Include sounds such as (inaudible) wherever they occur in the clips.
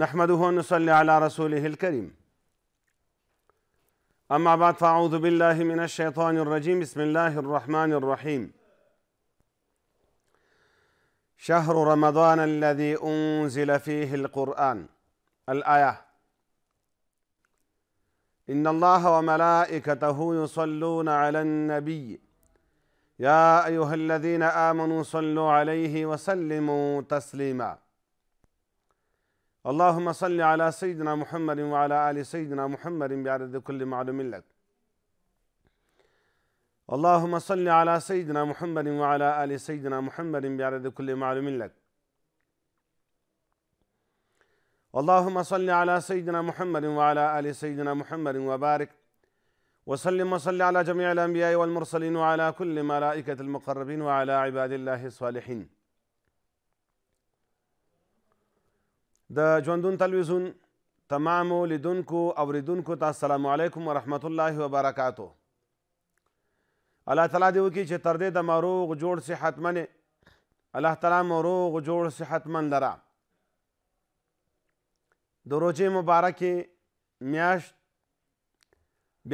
نحمده ونصلي على رسوله الكريم أما بعد فأعوذ بالله من الشيطان الرجيم بسم الله الرحمن الرحيم شهر رمضان الذي أنزل فيه القرآن الآية إن الله وملائكته يصلون على النبي يا أيها الذين آمنوا صلوا عليه وسلموا تسليماً اللهم صل على سيدنا محمد وعلى آل سيدنا محمد بعدد كل معلوم لك اللهم صل على سيدنا محمد وعلى آل سيدنا محمد بعدد كل معلوم لك اللهم صل على سيدنا محمد وعلى آل سيدنا محمد وبارك وسلم وصل على جميع الأنبياء والمرسلين وعلى كل ملائكة المقربين وعلى عباد الله الصالحين د ژوندون تلویزیون تمام لیدونکو اوریدونکو ته السلام علیکم ورحمت الله وبرکاتو الله تعالی دې وکړي چې تر دې د مروغ جوړ صحتمن الله تعالی مروغ جوړ صحتمن لرا د روزې مبارکې میاشت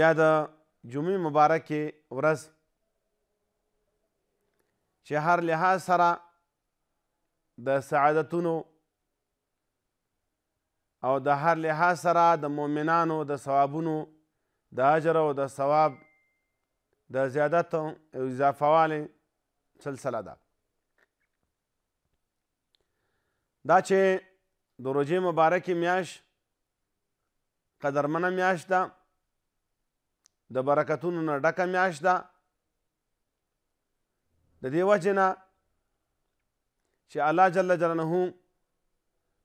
بیا د جمعې مبارکې ورځ چې هر لحاظ سره د سعادتونو او د هر لحاظ سره د مؤمنانو د ثوابونو د اجر او د ثواب د زیادت او اضافه والي سلسله ده دا چې د روژې مبارکې میاش قدرمنه میاش ده د برکتونو نه ډکه میاش ده د دې وجې نه چې الله جل جلاله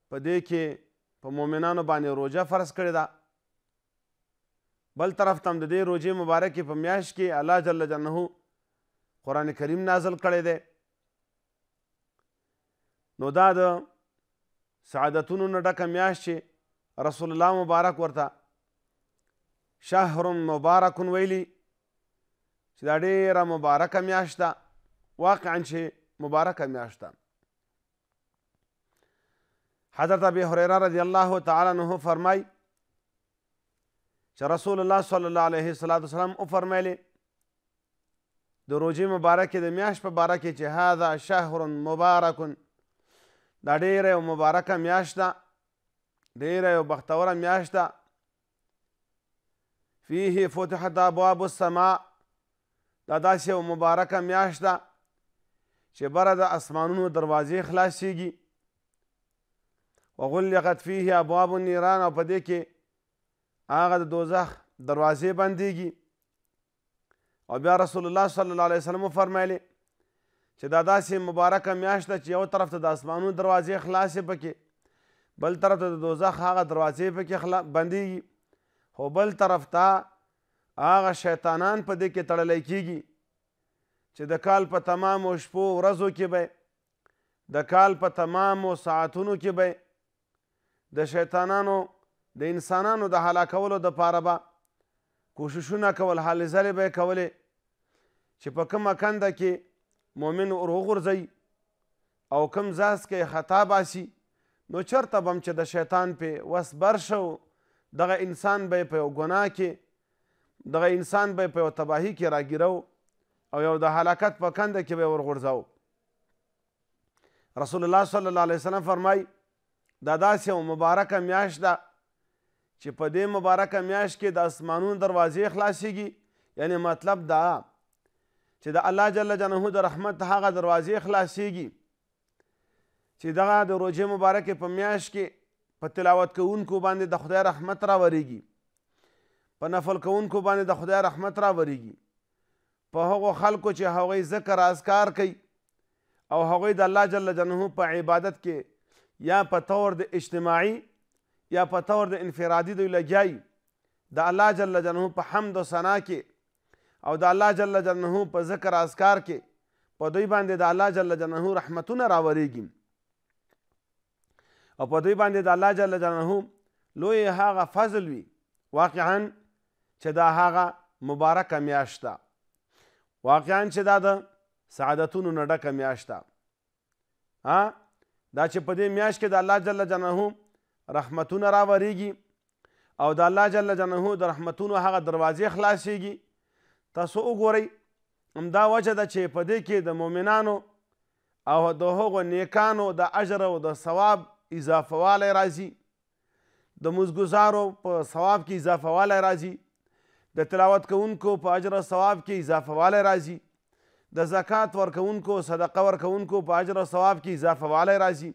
په دې کې په مؤمنانو باندې روژه فرض کړې ده بل طرف ته هم د دې روژې مبارکې په میاشت کې الله جل جنه قرآن کریم نازل کړی دی نو دا د سعادتونو نه ډکه میاشت چې رسول الله مبارک ورته شهر مبارک ویلی چې دا ډېره مبارکه میاشت ده واقعا چې مبارکه میاشت ده حضرت ابی هريره رضی الله تعالی عنہ فرمای چې رسول الله صلی الله علیه وسلم او فرمایلی د روزي مبارکې د میاش په باره کې چې هاذا شهر مبارک دا ډیره یو مبارکه میاش ده ډیره یو بختوره میاش ده فيه فتحت ابواب السماء دا داسې یو مبارکه میاش ده چې بره د اسمانونو دروازې خلاصیږي وغلقت فيه ابواب النيران او په دې کې هغه د دوزخ دروازې بندېږي او بیا رسول الله صلی الله علیه وسلم فرمایلی چې دا داسې مبارکه میاشت ده چې یو طرف ته د اسمانو دروازې خلاصې پکې بل طرف ته د دوزخ هغه دروازې پکې خلا بندېږي خو بل طرف ته هغه شیطانان په دې کې تړلی کیږي چې د کال په تمامو شپو ورځو کې به د کال په تمامو ساعتونو کې به د شیطانانو د انسانانو د هلاکولو د پاره به کوششونه کول هلې ځلې به یې کولې چې په کومه کنده کې مؤمن ور وغورځوي او کوم ځاس کې خطا باسي نو چرته به چې د شیطان پې وس بر شو دغه انسان به په یو ګناه کې دغه انسان به په یو تباهي کې راګیرو او یو د هلاکت په کنده کې به ورغورځاو رسول الله صلی الله علیه وسلم فرمایي دا داسې یو مبارکه میاشت ده چې په دې مبارکه میاشت کې د اسمانونو دروازې خلاصیږي یعنی مطلب دا چې د الله جل جلاله د رحمت هغه دروازې خلاصیږي چې دغه د روژې مبارکې په میاشت کې په تلاوت کوونکو باندې د خدای رحمت راورېږي په نفل کوونکو باندې د خدای رحمت راورېږي په هغو خلکو چې هغوی ذکر اذکار کوي او هغوی د الله جل جلاله په عبادت کې یا په طور د اجتماعي یا په طور د انفرادي دوی لګیای د الله جل جلاله په حمد او ثنا کې او د الله جل جلاله په ذکر اذکار کې په دوی باندې د الله جل جلاله رحمتونه راوریږي او په دوی باندې د الله جل جلاله لوی هغه فضل وي واقعا چې دا هغه مبارکه میاشت ده واقعا چې دا د سعادتونو نه ډکه میاشت ده دا چې په دې میاشت کې د الله جل جلاله رحمتونه راوریږي او د الله جل جلاله د رحمتونو هغه دروازې خلاصېږي تاسو وګورئ همدا وجه ده چې په دې کې د مؤمنانو او د هغو نیکانو د اجر او د ثواب اضافه والی راځي د مزګزارو په ثواب کې اضافه والی راځي د تلاوت کوونکو په اجر او ثواب کې اضافه والی راځي د زکات ورکونکو صدقه ورکونکو په اجر او ثواب کې اضافه والی راځي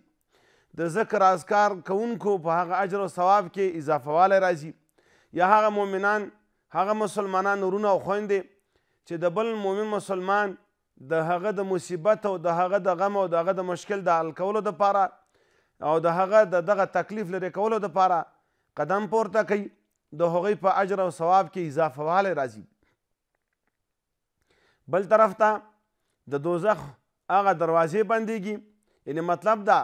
د ذکر اذکار کوونکو په هغه اجر او ثواب کې اضافه والی راځي یا هغه مؤمنان هغه مسلمانان ورونه او خويندې چې د بل مؤمن مسلمان د هغه د مصیبت او د هغه د غم او د هغه د مشکل د حل کولو لپاره او د هغه د دغه تکلیف لري کولو لپاره قدم پورته کوي د هغوی په اجر او ثواب کې اضافه والی راځي بل طرف ته د دوزخ هغه دروازې بندېږي یعنی مطلب دا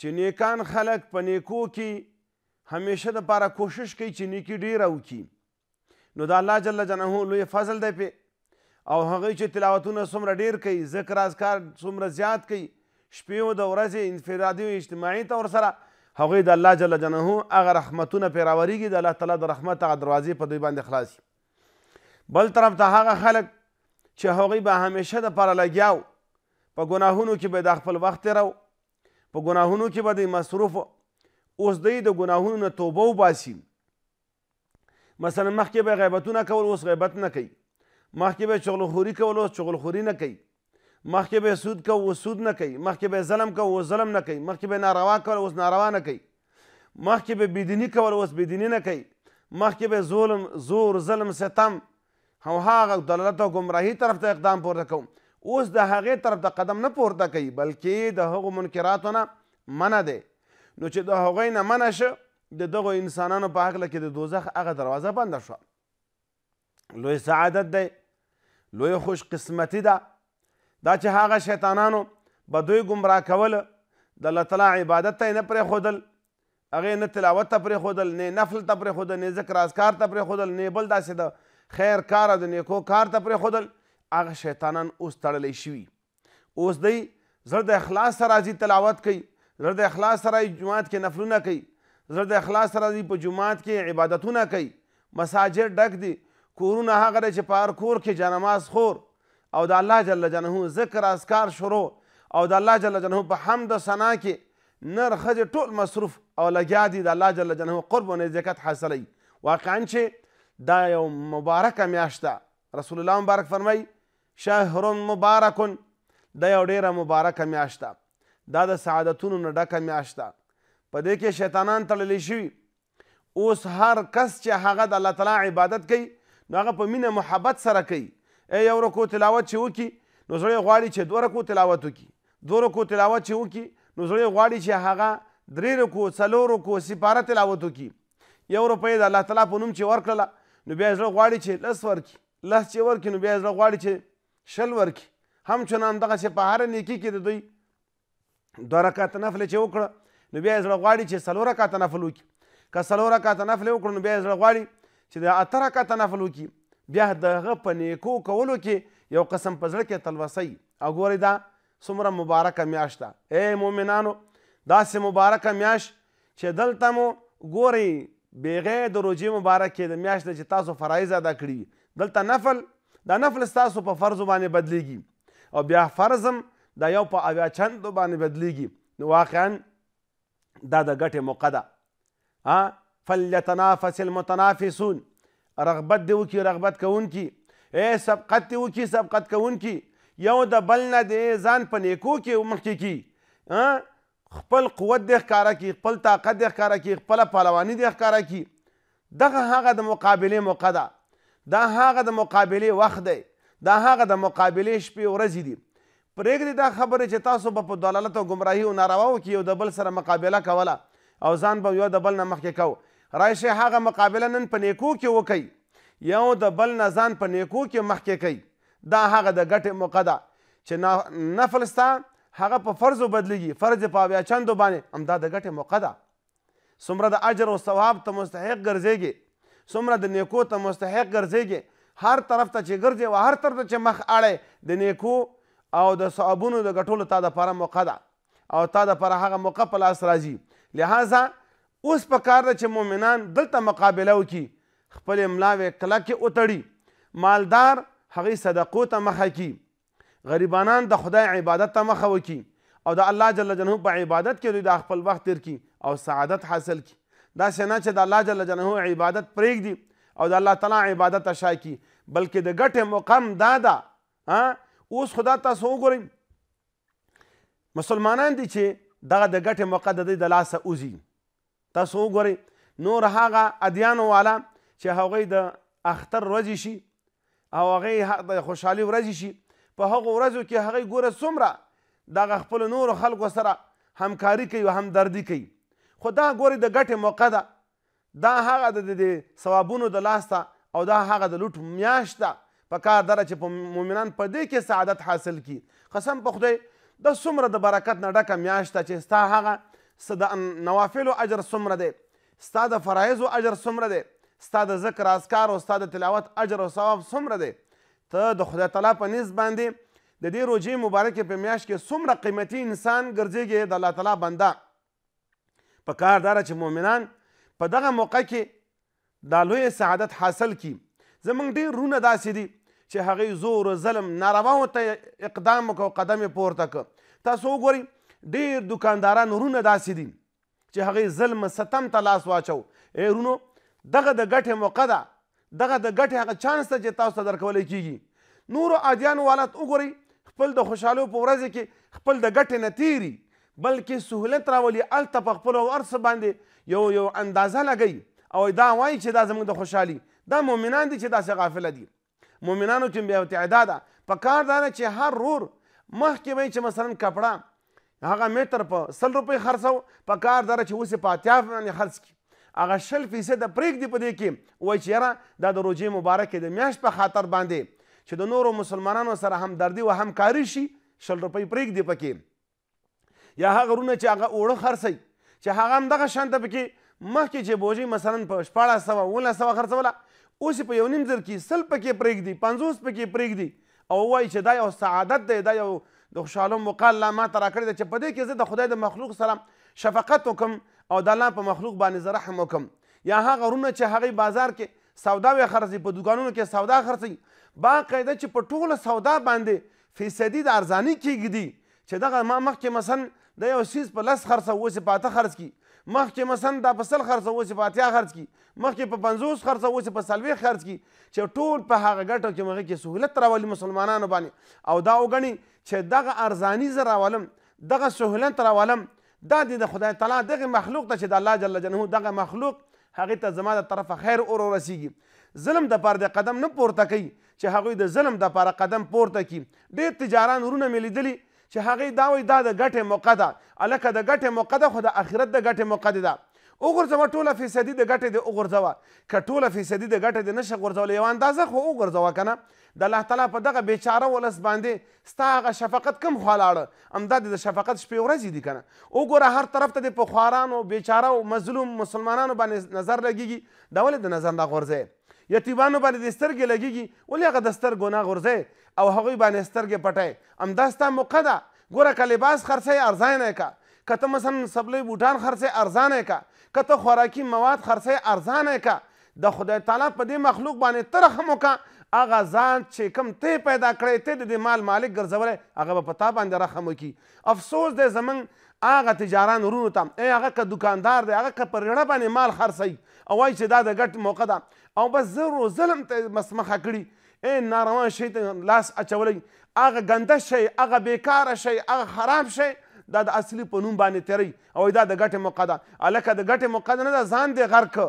چې نیکان خلک په نیکو کې همیشه د پاره کوشش کوي چې نیکی ډیره وکړي نو د الله جل جنه لوی فضل دی پې او هغه چې تلاوتونه څومره ډیر کوي ذکر اذکار څومره زیات کوي شپې او د ورځې انفرادي او اجتماعي طور سره هغوی د الله جل جنه هغه رحمتونه پرې راورېږي د الله تعالی د رحمت هغه دروازې په دوی باندې خلاصي بل طرف ته هغه خلک چې هغوی به همیشه دپاره لګیا و په ګناهونو کې به د خپل وخت تیرو په ګناهونو کې به دی مصروف اوس دی د ګناهونو نه توبه وباسي مثلا مخکې به غیبتونه کول اوس غیبت نه کوي مخکې به چغلخوري کول اوس چغلخوري نه کوي مخکې به سود کو اوس سود نه کوي مخکې به ظلم کو اوس ظلم نه کوي مخکې به ناروا کول اوس ناروا نه کوي مخکې به بېدیني کول اوس بېدیني نه کوي مخکې به ظلم زور ظلم ستم او هغه دلالت او ګمراهي طرف ته اقدام پورته کوم اوس د هغې طرف ته قدم نه پورته کوي بلکې د هغو منکراتو نه منع دی نو چې د هغوی نه منع شه د دغو انسانانو په هکله کې د دوزخ هغه دروازه بنده شوه لوی سعادت دی لوی خوش قسمتي ده دا چې هغه شیطانانو به دوی ګمراه کول د الله تعالی عبادت ته یې نه پرېښودل هغې نه تلاوت ته پرېښودل نه نفل ته پرېښودل نه ذکر اذکار ته پرېښودل نه بل داسې د دا خیر کار او د نیکو کار ته پرېښودل هغه شیطانان اوس تړلی شوي اوس دی زړه د اخلاص سره راځي تلاوت کوي زړه د اخلاص سره جماعت کې نفلونه کوي زړه د اخلاص سره راځي په جماعت کې عبادتونه کوي مساجد ډک دي کورونه هغه دی چې په هر کور کې جانماز خور او د الله جل جلاله ذکر اذکار شروع او د الله جل جلاله په حمد او ثنا کې نر خځې ټول مصروف او لګیا دي د الله جل جلاله قرب او نزدېکت حاصلوي واقعا چې دا یو مبارکه میاشت ده رسول الله مبارک فرمای شهر مبارک دا یو ډیره مبارکه میاشت ده دا د سعادتونو نه ډکه میاشت ده په دې کې شیطانان تړلی شوي اوس هر کس چې هغه د الله تعالی عبادت کوي نو هغه په مینه محبت سره کوي ای یو رکو تلاوت چې وکړي نو زړه غواړي چې دوه رکو تلاوت وکړي دوه رکو تلاوت چې وکړي نو زړه غواړي چې هغه درې رکو څلور رکو سپاره تلاوت وکړي یو روپۍ د الله تعالی په نوم چې ورکړله نو بیا زړه غواړي چې لس ورکړي لس چې ورکړي نو بیا زړه غواړي چې شل ورکړي همچنان دغسې په هره نیکي کې د دوی دوه رکعته نفلې چې وکړه نو بیا یې زړه غواړي چې څلور رکعته نفل وکړي که څلور رکعته نفلې وکړو نو بیا یې زړه غواړي چې د اته رکعته نفل وکړي بیا د هغه په نیکو کولو کې یو قسم په زړه کې تلوسی او ګورئ دا څومره مبارکه میاشت ده ای مؤمنانو داسې مبارکه میاشت چې دلته مو ګورئ بغیر د روجې مبارکې د میاشت چې تاسو فرایز ادا کړي دلته نفل دا نفل ستاسو په فرض باندې بدلیږي او بیا فرضم دا یو په اویا چندو باندې بدلیږي نو واقعا دا د ګټې موقع ده ها فلیتنافس المتنافسون رغبت دی وکي رغبت کوونکي اے سبقت دی وکي سبقت کوونکي یو د بل نه د ځان په نیکو کې مخکې کی ها خپل قوت د ښکارا کی خپل طاقت د ښکارا کی خپل پهلوانی د ښکارا کی دغه هغه د مقابله موقع ده دا هغه د مقابله وخت دی دا هغه د مقابله شپې ورځې دي پرېږدي دا خبره چې تاسو به په دلالت او ګمراهي او نارواو کې یو د بل سره مقابله کوله او ځان به یو د بل نه مخکې کو راشي هغه مقابله نن په نیکو کې وکي یو د بل نه ځان په نیکو کې مخکې کوي دا هغه د ګټې موقع ده چې نفل ستا هغه په فرضو بدلیږي فرض یې په اویا چندو باندې همدا د ګټې موقع ده څومره د اجر او ثواب ته مستحق ګرځېږي څومره د نیکو ته مستحق ګرځېږي هر طرف ته چې ګرځې او هر طرف ته چې مخ اړې د نیکو او د ثوابونو د ګټلو تا دپاره موقع ده او تا دپاره هغه موقع په لاس راځي لہذا اوس په کار ده چې مؤمنان دلته مقابله وکړي خپل املاوې کلکې وتړي مالدار هغې صدقو ته مخه کړي غریبانان د خدای عبادت ته مخه وکړي او د الله جل جلاله په عبادت کې دوی د خپل وخت تیر کړي او سعادت حاصل کړي دا سینا چې د الله جل جلاله عبادت پرېږدي او د الله تعالی عبادت اشا کی بلکې د ګټې مقام دا دا ها اوس خدا تاسو وګورئ مسلمانان دي چې دغه د ګټې موقع د د لاسه اوزي تاسو وګورئ نور هغه ادیانو والا چې هغوی د اختر ورځې شي او هغې د خوشحالي ورځې شي په هغو ورځو کې هغوی ګوره څومره د هغه خپلو نورو خلکو سره همکاري کوي او همدردي کوي خو دا ګورې د ګټې موقع ده دا هغه د د ثوابونو د لاسته او دا هغه د لوټ میاشت ده په کار دره چې په مؤمنان په دې کې سعادت حاصل کی قسم په خدای د څومره د برکت نه ډکه میاشت ده چې ستا هغه ستا د نوافلو اجر څومره دی ستا د فرایضو اجر څومره دی ستا د ذکر اذکار او ستا د تلاوت اجر او ثواب څومره دی ته د خدای تعالی په نس باندې د دې روژې مبارکې په میاشت کې څومره قیمتي انسان ګرځېږي د الله تعالی بنده په کار داره چې مؤمنان په دغه موقع کې دا لوی سعادت حاصل کی زمونږ ډېر رونه داسې دي چې هغې زور ظلم نارواو ته اقدام وکړ او قدم یې پورته کړ تاسو وګورئ ډېر دکانداران رونه داسې دي چې هغې ظلم ستم ته لاس واچو ای رونو دغه د ګټې موقع ده دغه د ګټې هغه چانس ته چې تاسو ته درکولی کیږي نورو عادیانو حالت وګورئ خپل د خوشحالو په ورځ کې خپل د ګټې نه تیري بلکې سهولت راولي هلته په خپلو هر باندې یو یو اندازه لګوي او دا وایي چې دا زموږ د خوشحالي دا مؤمنان دي چې داسې غافله دي مؤمنانو چې بې اعتعدا ده په کار دا ده چې هر رور مخکې به چې مثلا کپړه هغه میټر په سل روپۍ خرڅو په کار دا ده چې اوس یې په اتیا باندې خرڅ کړي هغه شل فیصده پرېږدي په دې کې وایي چې یاره دا د روژې مبارکې د میاشت په خاطر باندې چې د نورو مسلمانانو سره همدردي و همکاري شي شل روپۍ پرېږدي پکې یا هغه رونه چې هغه اوړه خرڅئ چې هغه هم دغه شانته پکې مخکې چې بوجۍ مثلا په شپاړس سوه اوولس سوه خرڅوله اوس یې په یو نیم زر کې سل پکې پرېږدي پنځوس پکې پرېږدي او وایي چې دا یو سعادت دی دا یو د خوشحالو مقال لا ماته راکړې ده چې په دې کې زه د خدای د مخلوق سره شفقت وکم او د الله په مخلوق باندې زه رحم وکم یا هغه رونه چې هغه بازار کې سودا وی خرڅي په دوکانونو کې سودا خرڅي باقاعده چې په ټوله سودا باندې فیصدي د ارزانی کېږي دي چې دغه ما مخکې مثلا د یو سیز په لس خرڅه اوس په اته خرڅ کی مخکې مثلا دا په سل خرڅه اوس په اتیا خرڅ کی مخکې په پنځوس خرڅه اوس په څلوېښت خرڅ کی چې ټول په هغه ګټو کې مغه کې سهولت راولي مسلمانانو باندې او دا وګڼي چې دغه ارزانی زه راولم دغه سهولت راولم دا دې د خدای تعالی دغه مخلوق ته چې د الله جل جلاله دغه مخلوق هغه ته زما د طرفه خیر اور رسیږي ظلم د پاره د قدم نه پورته کوي چې هغوی د ظلم د پاره قدم پورته کړي ډېر تجاران ورونه مې لیدلي چې هغې دا وایي دا د ګټې موقع ده هلکه د ګټې موقع ده خو د آخرت د ګټې موقع ده وګرځوه ټوله فیصدي د ګټې دې وګرځوه که ټوله فیصدي د ګټې دې نشه غورځولی یوه اندازه خو وګرځوه که نه د الله تعالی په دغه بیچاره ولس باندې ستا هغه شفقت کم خوا لاړه همدا دې د شفقت شپې ورځې دي که نه وګوره هر طرف ته دې په خوارانو بیچاره او مظلوم مسلمانانو باندې نظر لګېږي دا ولې د نظر نه غورځې یتیمانو باندې دې سترګې لګېږي ولې هغه د سترګو نه غورځې او هغوی باندې سترګې پټی همدا ستا موقع ده ګوره که لباس خرڅی ارزانه که که ته مثلا سبلۍ بوټان خرڅی ارزانه که که ته خوراکي مواد خرڅوې ارزانه که د خدای تعالی په دې مخلوق باندې ته رحم وکړه هغه ځان چې کوم ته پیدا کړی ته د مال مالک ګرځولی هغه به په تا باندې رحم وکړي افسوس دی زمونږ هغه تجاران ورونو ته ای هغه که دکاندار دی هغه که په رڼه باندې مال خرڅوي او وایي چې دا د ګټ موقع ده او بس زه ظلم ته مسمخه کړي ای ناروا شی ته لاس اچولی هغه ګنده شی هغه بیکاره شی هغه خراب شی دا د اصلي په نوم باندې تیری او دا د ګټې موقع ده هلکه د ګټې موقع نه ده ځان دې غر که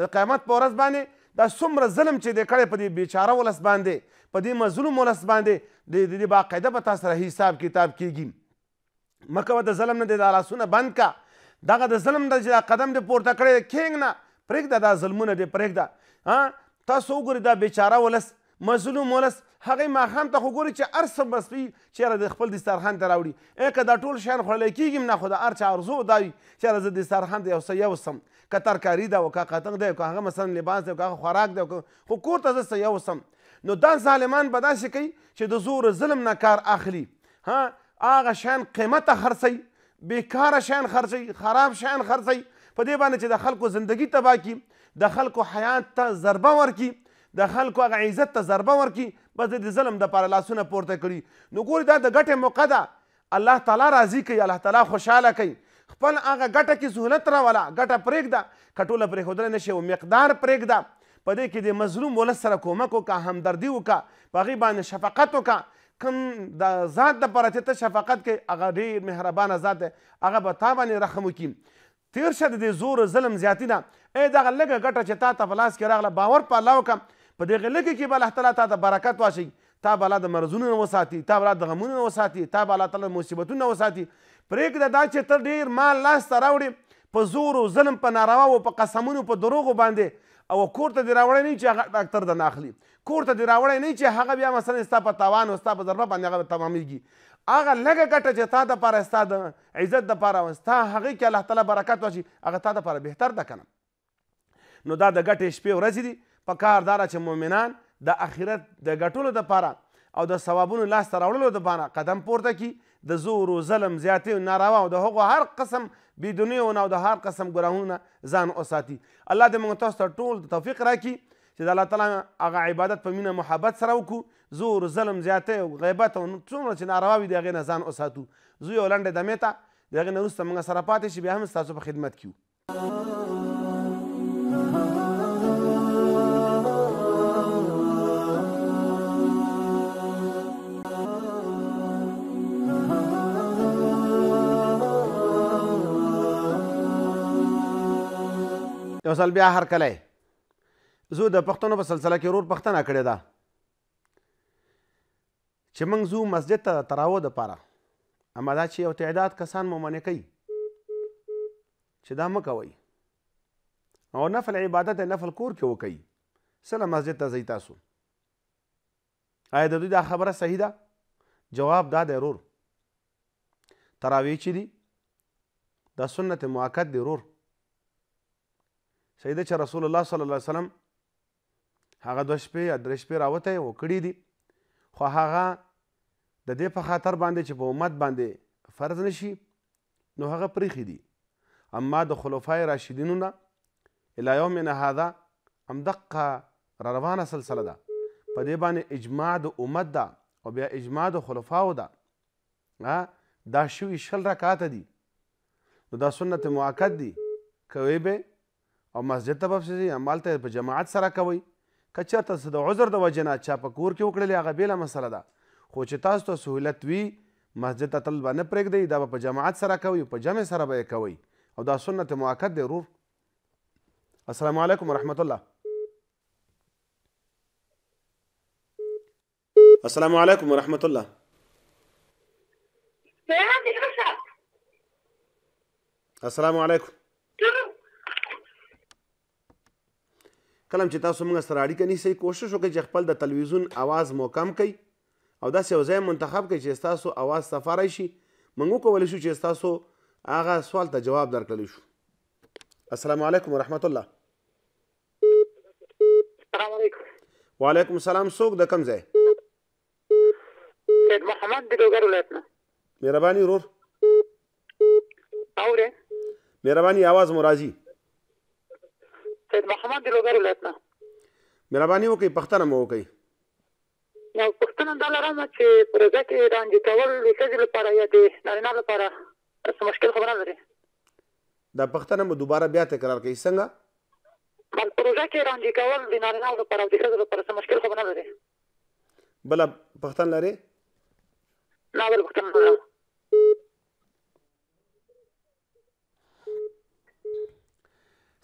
د قیامت په ورځ باندې دا څومره ظلم چې دی کړی په دې بیچاره ولس باندې په دې مظلوم ولس باندې د دې باقاعده به تا سره حساب کتاب کیږي مه کوه د ظلم نه دی دا لاسونه بند کا دغه د ظلم نه چې دا قدم دې پورته کړی دی کښېږ نه پرېږده دا ظلمونه دې پرېږده تاسو وګورئ دا بیچاره ولس مظلوم ولس هغه ماښام ته خو ګوري چې هر څه بس وي چېرې د خپل دسترخان ته راوړي ای که دا ټول شیان خوړلی کېږي نه خو د هر چا ارزو دا وي چېرې زه دسترخان ته یو څه یوسم که ترکاري ده او که قطغ دی او که هغه مثلا لباس دی او که هغه خوراک دی خو کور ته زه څه یوسم نو دا ظالمان به داسې کوي چې د زور ظلم نه کار اخلي ها هغه شیان قیمته خرڅوي بیکاره شیان خرڅوي خراب شیان خرڅوي په دې باندې چې د خلکو زندگی تباه کړي د خلکو حیات ته ضربه ورکړي د خلکو هغه عزت ته ضربه ورکړي بس د ظلم دپاره لاسونه پورته کړي نو ګوري دا د ګټې موقع ده الله تعالی راضي کوي الله تعالی خوشحاله کوي خپل هغه ګټه کې سهولت راوله ګټه پرېږده که ټوله پرېښودلی نه شي او مقدار پرېږده په دې کې د مظلوم ولس سره کومک وکړه همدردي وکړه په هغې باندې شفقت وکړه کوم د ذات دپاره چې ته شفقت کوې هغه ډېر مهربانه ذات دی هغه به تا باندې رحم وکړي تیر شه د دې زور ظلم زیاتی ده ای دغه لږه ګټه چې تا ته په لاس کې راغله باور په الله وکړه په دغه لکه کې به الله تعالی تا ته برکت واچوي تا به الله د مرضونو نه وساتي تا به الله د غمونو نه وساتي تا به الله تعالی د مصیبتونو نه وساتي پرېږده دا چې ته ډېر مال لاسته راوړې په زور و ظلم په نارواو په قسمونو په دروغو باندې او کور ته دې راوړی نه چې هغه ډاکټر د ناخلي کور ته دې راوړی نه چې هغه بیا مثلا ستا په تاوان او ستا په ضربه باندې هغه تمامېږي هغه لږه ګټه چې تا دپاره ستا د عزت دپاره ستا هغې کې الله تعالی برکت واچي هغه تا دپاره بهتر ده که نو دا د ګټې شپې ورځې دي په کار داره چې مؤمنان د اخرت د ګټلو دپاره او د ثوابونو لاسته راوړلو دپاره قدم پورته کی د زور و ظلم زیاتۍ او ناروا او د هغو هر قسم بیدونیو نه او د هر قسم ګناهونه ځان وساتي الله دې موږ تاسو ته ټول توفیق راکړي چې د الله تعالی هغه عبادت په مینه محبت سره وکړو زور ظلم زیاتی او غیبت او څومره چې ناروا وي د هغې نه ځان وساتو زه یو لنډې دمې ته د هغې نه وروسته موږ سره پاتې شي بیا هم ستاسو په خدمت کې یو یو ځل بیا هر کلی زه د پښتنو په سلسله کې رور پښتنه کړې ده چې موږ ځو مسجد ته تراوه دپاره اما دا چې یو تعداد کسان مو منع کوي چې دا مه کوئ او نفل عبادت نفل کور کې وکئ سله مسجد ته ځئ تاسو آیا د دوی دا خبره صحیح ده جواب دا دی رور تراویح چې دي دا سنت موقت دی رور شهیده چې رسول الله صلی الله علیه وسلم هغه دوه شپې یا درې شپې راوتی و کړي دي خو هغه د دې په خاطر باندې چې په امت باندې فرض نشي نو هغه پریخي دي اما د خلفای راشدینو نه الی یومنا هذا همدقه را روانه سلسله ده په دې باندې اجماع د امت ده او بیا اجماع د خلفاو ده دا شوي شل رکاته دي نو دا سنت معکد دي کوي به او مسجد ته به پسې ځي همالته په جماعت سره کوئ که چېرته د عذر د وجې نه چا په کور کې وکړلې هغه بېله مسله ده خو چې تاسو ته سهولت وي مسجد ته تل به نه پرېږدئ دا به په جماعت سره کوئ په جمع سره به یې کوئ او دا سنت مؤکد دی ورور السلام علیکم ورحمت الله السلام علیکم ورحمت الله السلام علیکم کلم چې تاسو موږ سره اړیکه نیسئ کوشش وکړئ چې خپل د تلویزیون आवाज موکم کړئ او داسې یو ځای منتخب کړئ چې تاسو आवाज سفارای شي موږ کولی شو چې تاسو هغه سوال ته جواب درکړلی شو السلام علیکم ورحمت الله السلام علیکم وعلیکم السلام څوک د کوم ځای سید محمد د لوګر ولایت نه مهرباني ورور اوره مهرباني आवाज مو راځي سید محمد د لوګر ولایت نه مهرباني وکړئ پښتنه مو وکړئ نو پښتنه دا لرم چې پروژه کې رانجه کول د ښځې لپاره یا د نارینه لپاره څه مشکل خبره لري دا پښتنه مو دوباره بیا تکرار کوي څنګه بل پروژه کې رانجه کول د نارینه لپاره د ښځې لپاره څه مشکل خبره لري بل پښتن لري نه بل پښتن لري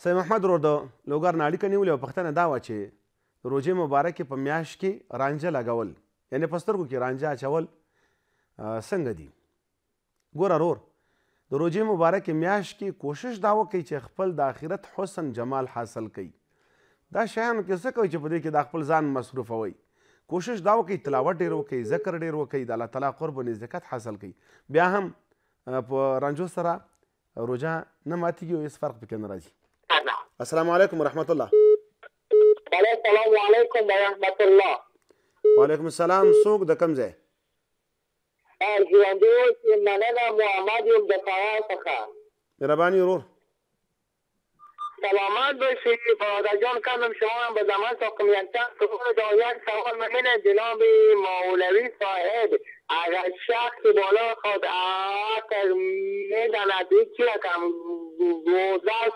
سید محمد ورور د لوګر نه اړیکه نیولې او پوښتنه دا وه چې روژې مبارکې په میاشت کې رانجه لګول یعنې په سترګو کې رانجه اچول څنګه دي ګوره رور د روژې مبارکې میاشت کې کوشش دا وکړئ چې خپل د آخرت حسن جمال حاصل کړئ دا شیانو کې څه کوئ چې په دې کې د خپل ځان مصروفوئ کوشش دا وکړئ تلاوت ډېر وکړئ ذکر ډېر وکړئ د الله تعالی قرب او نزدېکت حاصل کړئ بیا هم په رانجو سره روژه نه ماتیږي او هېڅ فرق پکې نه راځي نعم السلام عليكم ورحمة الله السلام عليكم ورحمة الله وعليكم السلام سوق ده كم ځای آه، ژوندوس مننه محمد یم د فراه څخه مهرباني ورور سلامات باشی برادر جان کردم شما هم به زمان ساقمیان چند سکون دایت سوال منه جناب مولوی صاحب اگر شخص بالا خود آخر میداند یکی کم گذر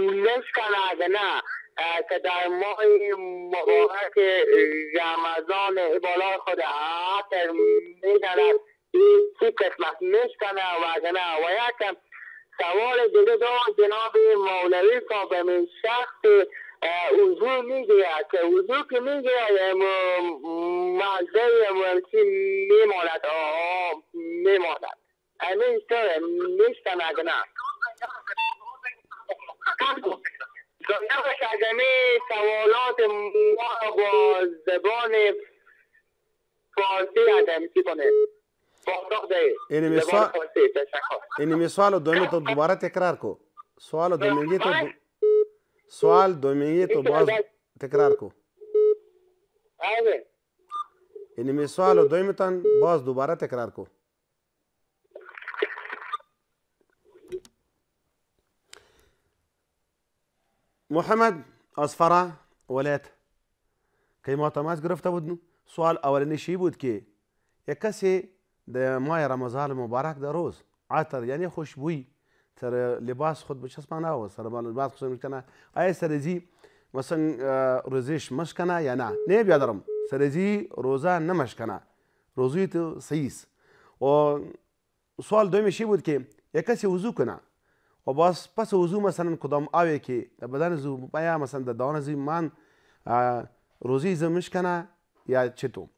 نشکند نه که در ماه مبارک رمضان بالا خود آخر میداند یکی قسمت نشکنه نه و یکم سوال دیگه دو جناب مولوی صاحب من شخص وضوء میگیرد که وضوء که میگیرد مزده مرسی میماند میماند امین سره نیستم اگه نه نباشه اگه سوالات ما با زبان فارسی چی کنه اینمی سوال اینمی سوال دومی تو دوباره تکرار کو سوال دومی تو سوال دو میلیت و باز تکرار کو آره یعنی می سوال و دویمتان باز دوباره تکرار کو محمد از فرا ولایت که ما تماس گرفته بودن سوال اولینی شی بود که یک کسی د ماه رمضان مبارک در روز عطر یعنی خوشبویی سر لباس خود بچس ما نه سر لباس خود کنه آیا سرزی مثلا روزش مش کنه یا نه نه بیادرم سرزی روزه نمش کنه روزی تو سیس و سوال دومش چی بود که یک کسی وضو کنه و باز پس وضو مثلا کدام آوی که بدن زو یا مثلا در دان زی من روزی زمش کنه یا چطور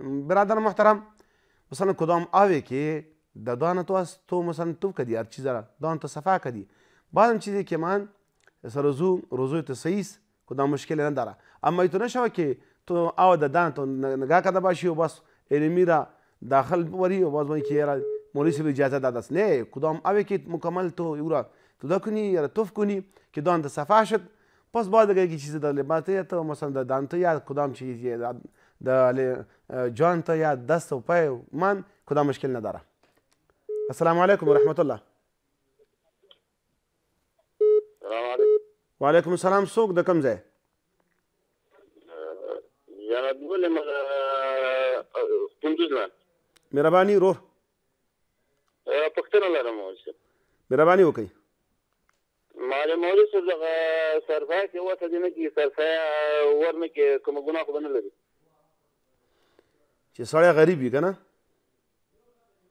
برادر محترم مثلا کدام آوی که دادانت az Thomas'ın tuvkadı arçizara. Danta safakadı. بعضم چیزی که من سرزو روزوی تو سیس خدا مشکل نداره اما تو نشوه که تو او دادن تو نگاه کرده باشی و بس علمی را داخل بری و باز بایی که یارا مولی سیب اجازه داده است نه کدام اوی که مکمل تو او را تودا کنی یا توف کنی که دانت صفحه شد پس بعد اگر چیزی در لباس یا تو مثلا دان تو یا کدام چیزی در جان تو یا دست و پای من کدام مشکل نداره السلام عليكم ورحمة الله السلام علیکم وعلیکم السلام څوک د کوم ځای جناب ولې ما کندوز نه مهرباني روح پښتنه لرم مهرباني وکړئ معلم مولوي صاحب دغه صرفه کې وته دي نه کې صرفه ورنه کې کوم ګناه خو نه لري چې سړی غریب وي که نه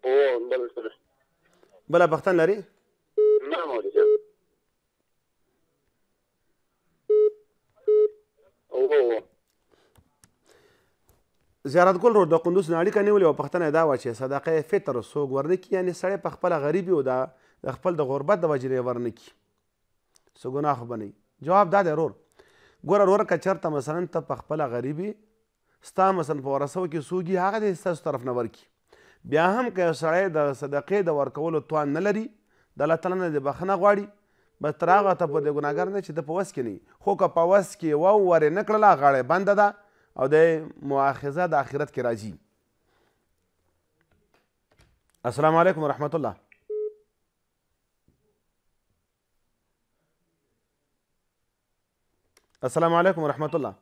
او بل سره بله پختن لري؟ نه مولده زیارت ګل روډ د قندوز نه اړیکه نیولې او پښتنه دا و چې صدقه فطر سوګ ورنکي یعنی سړی په خپله غریبي او د خپل د غربت د وجې ورنکي سو ګناه به نه جواب دا دی ورور ګوره وروره که چېرته مثلا ته په خپله غریبي ستا مثلا په ورسو کې څوک هغه دې ستاسو طرف نه ورکي بیا هم که یو سړی د صدقې د ورکولو توان نه لري د الله تعالی نه د بخښنه غواړي بس تر هغه ته پورې ګناهګار نه چې د په وس کې نه خو که په وس کې واورې نه کړله غاړه بنده ده او د مؤاخذه د آخرت کې راځي السلام علیکم ورحمت الله السلام علیکم ورحمت الله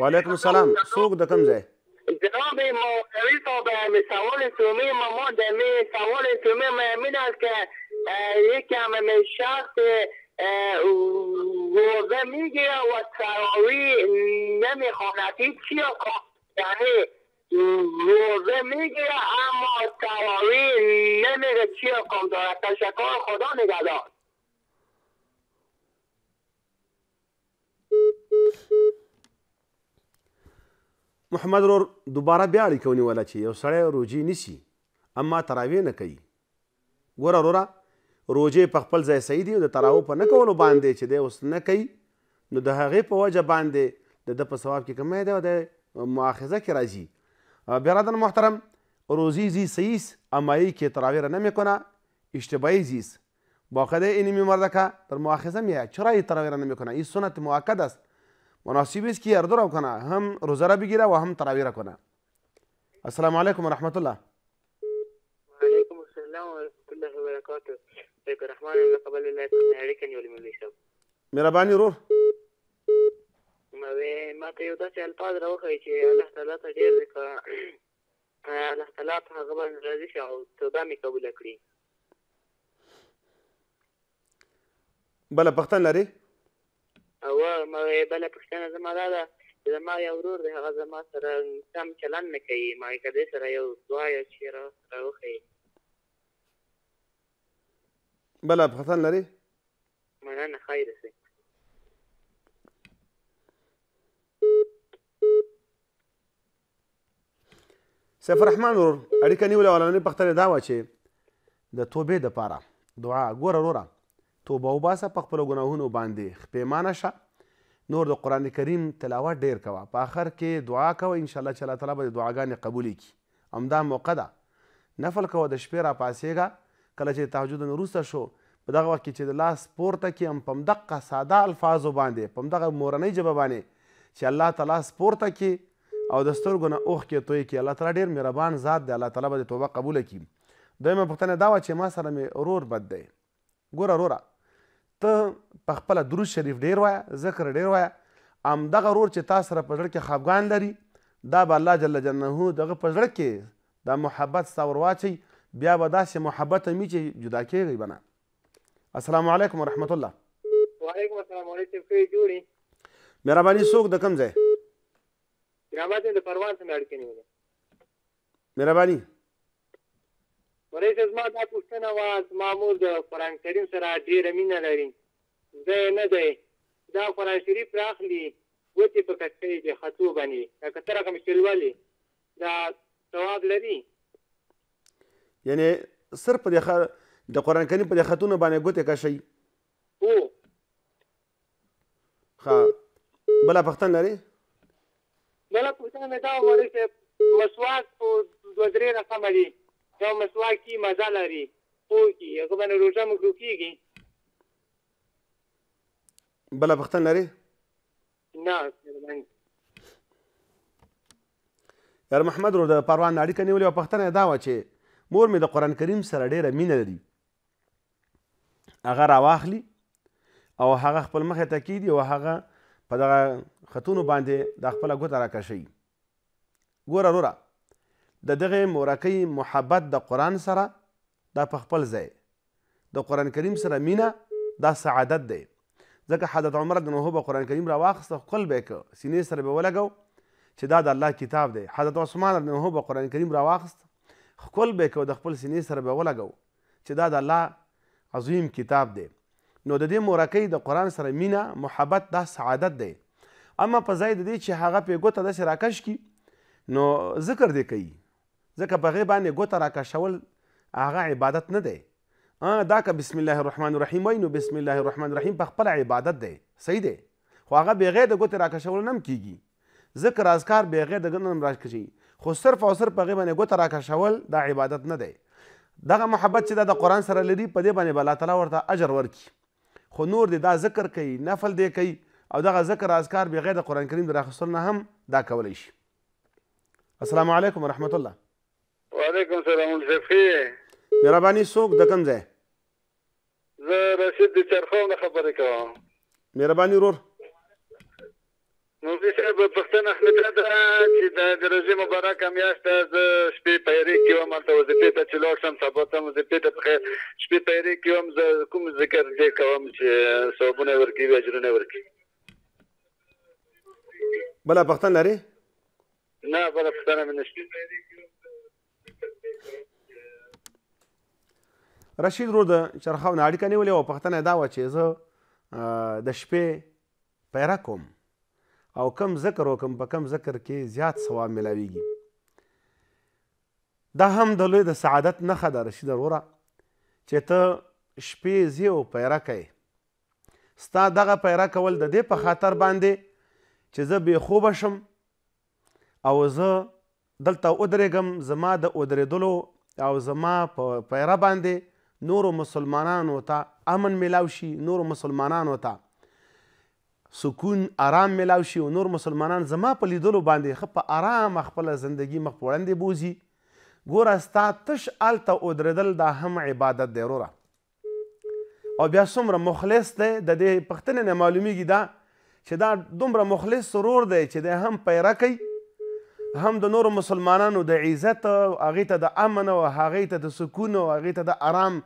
وعليكم السلام سوق ده كم زي جناب ما قريته بام سوال تومي ما ما ده مي سوال تومي ما من هالك هيك عم من شخص وزا ميجي و تراوي نمي خانتي چیا یعنی وزا میجی اما تراوی نمی ده چیا کام داره تشکر خدا نگدار محمد ورور دوباره بیا اړیکه ونیوله چې یو سړی روجې نیسي اما تراویح نه کوي ګوره وروره روجې په خپل ځای صحیح دي او د تراوو په نه کولو باندې چې دی اوس نه کوي نو د هغې په وجه باندې د ده په ثواب کې کمی دی او د مؤاخذه کې راځي برادر محترم روزی زی سیس امایی که تراویح را نمیکنه اشتباهی زیست با این میمردکه در مؤاخذه میه چرا این تراویح را نمیکنه این سنت مؤکد است مناسب است که هر دو رو کنه هم روزه را بگیره و هم تراویح را کنه السلام علیکم و رحمت الله وعلیکم السلام و رحمت الله و برکاته لیکن رحمان من قبل الله اړیکه نیولې مې لیکم مهرباني ورور ما ته یو داسې الفاظ راوښیي چې الله تعالی ته ډېر لکه (clears throat) الله تعالی په هغه باندې راضي شي او توبه مې قبوله کړي بله پوښتنه لري او بله پوښتنه زما دا ده چې زما یو ورور دی هغه زما سره سم چلند نه کوي ما یې که دې سره یو دعا یا شعر سره وښیي بله پوښتنه لري مننه خیر سي سیف الرحمن ورور اړیکه نیولې اولنۍ پوښتنه دا وه چې د توبې دپاره دعا ګوره وروره توبه وباسه په خپلو ګناهونو باندې پېمانه شه نور د قرآن کریم تلاوت ډیر کوه په آخر کې دعا کوه انشاءالله چې الله تعالی به د دعاګانې قبولې کړي همدا موقع ده نفل کوه د شپې راپاڅېږه کله چې تهجد نه وروسته شو په دغه وخت کې چې د لاس پورته کړي هم په همدغه ساده الفاظو باندې په همدغه مورنۍ ژبه باندې چې الله تعالی لاس پورته کړي او د سترګو نه اوښ کې توی کړي الله تعالی ډیر مهربان ذات دی الله تعالی به د توبه قبوله کړي دویمه پوښتنه دا وه چې ما سره مې ورور بد دی ګوره وروره ته په خپل درود شریف ډیر وای ذکر ډیر وای ام دغه رور چې تاسو سره په ځړ کې خفغان لري دا به الله جل جنه دغه په ځړ کې دا محبت ستور واچي بیا به داسې محبت می چې جدا کېږي بنا السلام علیکم ورحمت الله وعلیکم السلام علیکم کوي جوړي مهرباني څوک د کم ځای مهرباني د پروان څخه اړ کې نیولې مهرباني ورئیس زما دا پوښتنه وه زما مور د قرآن کریم سره ډېره مینه لري زه یې نه دی دا قرآن شریف راخلي ګوتې په کچکۍ د خطو باندې لکه څه رقم چې لولي دا ثواب لري یعنې صرف په دې د قرآن کریم په دې خطونو باندې ګوتې کشئ هو ښه بله پوښتنه لري بله پوښتنه مې دا وه ورئیس مسواک دوه درې رقمه دي دا مسواک کی مزه لري خو کی هغه باندې روزه مګرو کیږي بل پختن لري نه یار محمد رو د پروان اړیکه نیولې او پښتنه دا و چې مور مې د قران کریم سره ډیره مینه لري هغه راواخلی او هغه خپل مخه تکید او هغه په دغه خطونو باندې د خپل ګوت راکشي ګوره روره د دغه مورکۍ محبت د قرآن سره دا په خپل ځای د قرآن کریم سره مینه دا سعادت دی ځکه حضرت عمر رضی الله به قرآن کریم را واخیسته ښکل به یې کړه سینې سره به ولګو چې دا د الله کتاب دی حضرت عثمان رضی الله به قرآن کریم را واخیست ښکل به یې کړه د خپل سینې سره به ولګو چې دا د الله عظیم کتاب دی نو د دې مورکۍ د قرآن سره مینه محبت دا سعادت دی اما په ځای د دې چې هغه پې ګوته داسې راکش کړي نو ذکر دې کوي ځکه په هغې باندې ګوته راکشول هغه عبادت نه دی دا که بسم الله الرحمن الرحیم وای نو بسم الله الرحمن الرحیم په خپله عبادت دی صحیح دی خو هغه بغیر د ګوتې راکشول نه هم کیږي ذکر اذکار بغیر د ګوتې نه راکشي خو صرف او صرف په هغې باندې ګوته راکشول دا عبادت نه دی دغه محبت چې دا د قرآن سره لري په دې باندې به الله تعالی ورته اجر ورکړي خو نور دی دا ذکر کوي نفل دی کوي او دغه ذکر اذکار بغیر د قرآن کریم د راخیستلو نه هم دا کولی شي السلام علیکم ورحمت الله وعلیکم سلام الشفی مهرباني څوک د کوم ځای زه رشید د چرخو نه خبرې کوم مهرباني ورور مولوي صاحب پښتنه خلکو ته چې د روژې مبارکه میاشت د شپې پیری کې وم هلته وظیفې ته چې لاړ شم سبا ته وظیفې ته پخیر شپې پیری کې وم زه کوم ذکر دې کوم چې ثوابونه ورکوي اجرونه ورکوي بله پښتن لرې نه بله پښتنه مې نشته رشید ورور د چرخاو نه اړیکه نیولې وه پوښتنه یې دا وه چې زه د شپې پیره کوم او کم ذکر وکم په کم ذکر کې زیات ثواب ملاویږي دا هم د لوی د سعادت نښه ده رشید وروره چې ته شپې ځې او پیره کوې ستا دغه پیره کول د دې په خاطر باندې چې زه بې خوبه شم او زه دلته ودرېږم زما د ودرېدلو او زما په پیره باندې نورو مسلمانانو ته امن میلاو شي نورو مسلمانانو ته سکون آرام میلاو شي او نور مسلمانان زما په لیدلو باندې ښه په آرام خپله زندگی مخ په وړاندې بوځي ګوره ستا تش هلته ودرېدل دا هم عبادت دی وروره او بیا څومره مخلص دی د دې پوښتنې نه معلومیږي دا چې دا دومره مخلص سرور دی چې دی هم پیره کوي هم د نورو مسلمانانو د عزت هغې ته د امن او هغې ته د سکون او هغې ته د آرام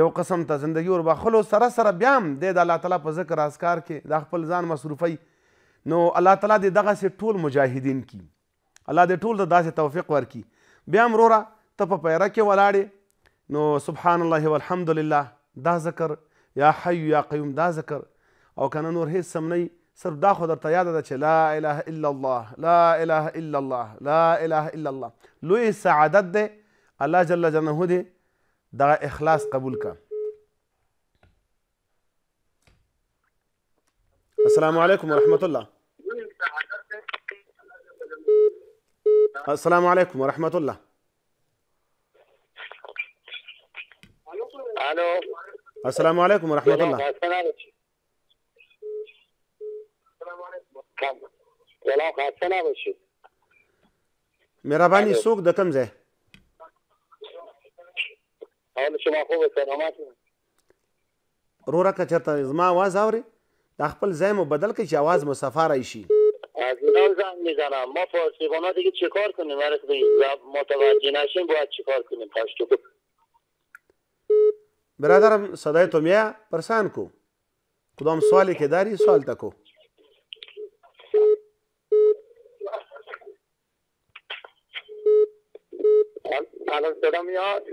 یو قسم ته زندگی ورباخلو سره سره بیا هم دی د الله تعالی په ذکر اذکار کې دا خپل ځان مصروفی نو الله تعالی دې دغسې ټول مجاهدین کی الله دې ټول ته داسې توفیق ورکړي بیا هم وروره ته په پیره کې ولاړې نو سبحان الله والحمدلله دا ذکر یا حی یا قیوم دا ذکر او کنه نور هیڅ سم نه صرف دا خو درته یاده ده چې لا اله الا الله لا اله الا الله لا اله الا الله لوی سعادت دی الله جل جلاله دې دغه اخلاص قبول کا السلام علیکم ورحمت اللہ السلام علیکم ورحمت اللہ السلام علیکم ورحمت اللہ کلا خاصه نه وشي مهرباني څوک د کوم ځای حال چې ما خو سلامات روره که چرته زما आवाज اوري د خپل ځای مو بدل کړي چې आवाज مو سفاره شي از اینا زنگ میزنم ما پاسبانا دیگه چه کار کنیم متوجه نشیم باید چه کار کنیم پشتو برادرم صدای تو میه پرسان کو کدام سوالی که داری سوال تکو سلام صدا میاد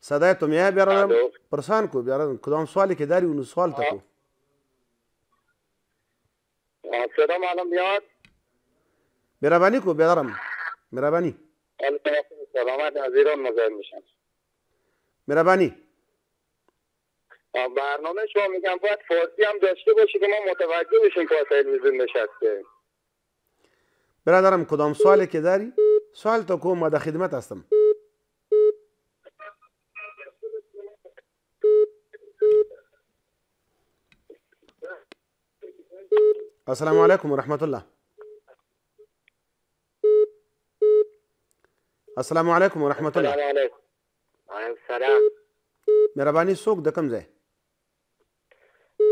صدای تو میاد بیارم پرسان کو بیارم کدام سوالی که داری اون سوال تکو صدا معلوم میاد مهربانی کو بیارم مهربانی سلامت از ایران مزاحم میشم مهربانی برنامه شما میگم باید فارسی هم داشته باشی که ما متوجه بشیم که تلویزیون نشسته برادرم کدام سوالی که داری؟ سوال تا کو ما در خدمت هستم السلام عليكم ورحمة الله السلام عليكم ورحمة الله السلام عليكم وعليكم السلام مهرباني څوک د کوم ځای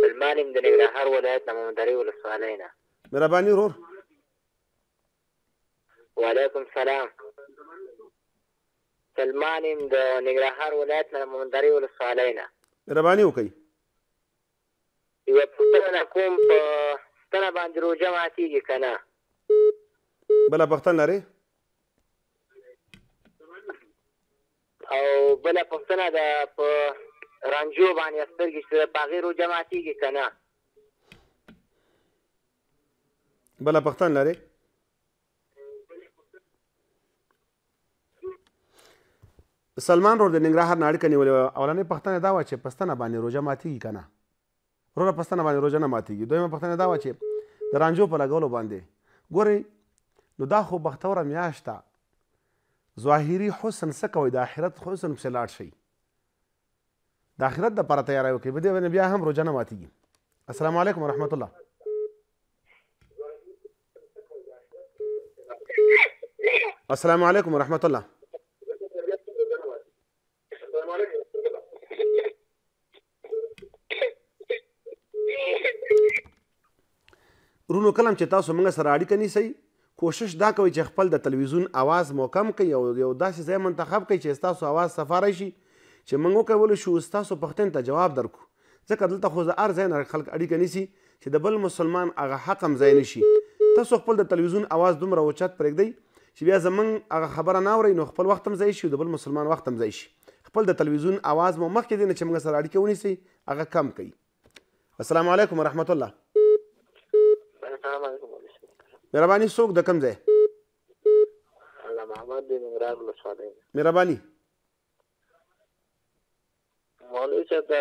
بلمانیم د ننګرهار ولایت نه ممدري ولسوالۍ نه مهرباني السلام سلماني من ننګرهار ولایت نه ممدري ولسوالۍ نه مهرباني وکړئ یوه پوښتنه پښتنه باندې روزه ماتیږي کنه بل پښتن لري او بل پښتنه د رنجو باندې سترګې چې باغې روزه ماتیږي کنه بل پښتن لري سلمان ور د ننګرهار نه اړیکه نیولې اولنې پښتنه دا و چې پښتنه باندې روزه ماتیږي کنه وروره پښتنه باندې روزه نه ماتیږي دویمه پښتنه دا و چې د رانجو په لګولو باندې ګورئ نو دا خو بختوره میاشت ده ظاهري حسن څه کوئ د آخرت حسن پسې لاړ شئ د آخرت دپاره تیاری وکړئ په دې باندې بیا هم روژه نه ماتېږي السلام علیکم ورحمت الله السلام علیکم ورحمت الله رونو کلم چې تاسو موږ سره اړیکه نیسئ کوشش دا کوئ چې خپل د تلویزیون اواز موکم کړئ او یو داسې ځای منتخب کړئ چې ستاسو اواز سفاره شي چې موږ وکولی شو ستاسو پوښتنې ته جواب درکړو ځکه دلته خو د هر ځای نه خلک اړیکه نیسي چې د بل مسلمان هغه حق هم ځای نشي تاسو خپل د تلویزیون اواز دومره اوچت پرېږدئ چې بیا زمونږ هغه خبره نه اورئ نو خپل وخت هم ځای شي او د بل مسلمان وخت هم ځای شي خپل د تلویزیون اواز مو مخکې دی نه چې موږ سره اړیکه ونیسئ هغه کم کوي السلام علیکم ورحمت الله السلام علیکم مهرباني څوک د کوم ځای الله محمد دی مراد ولسوالۍ مهرباني مولوي صاحب دا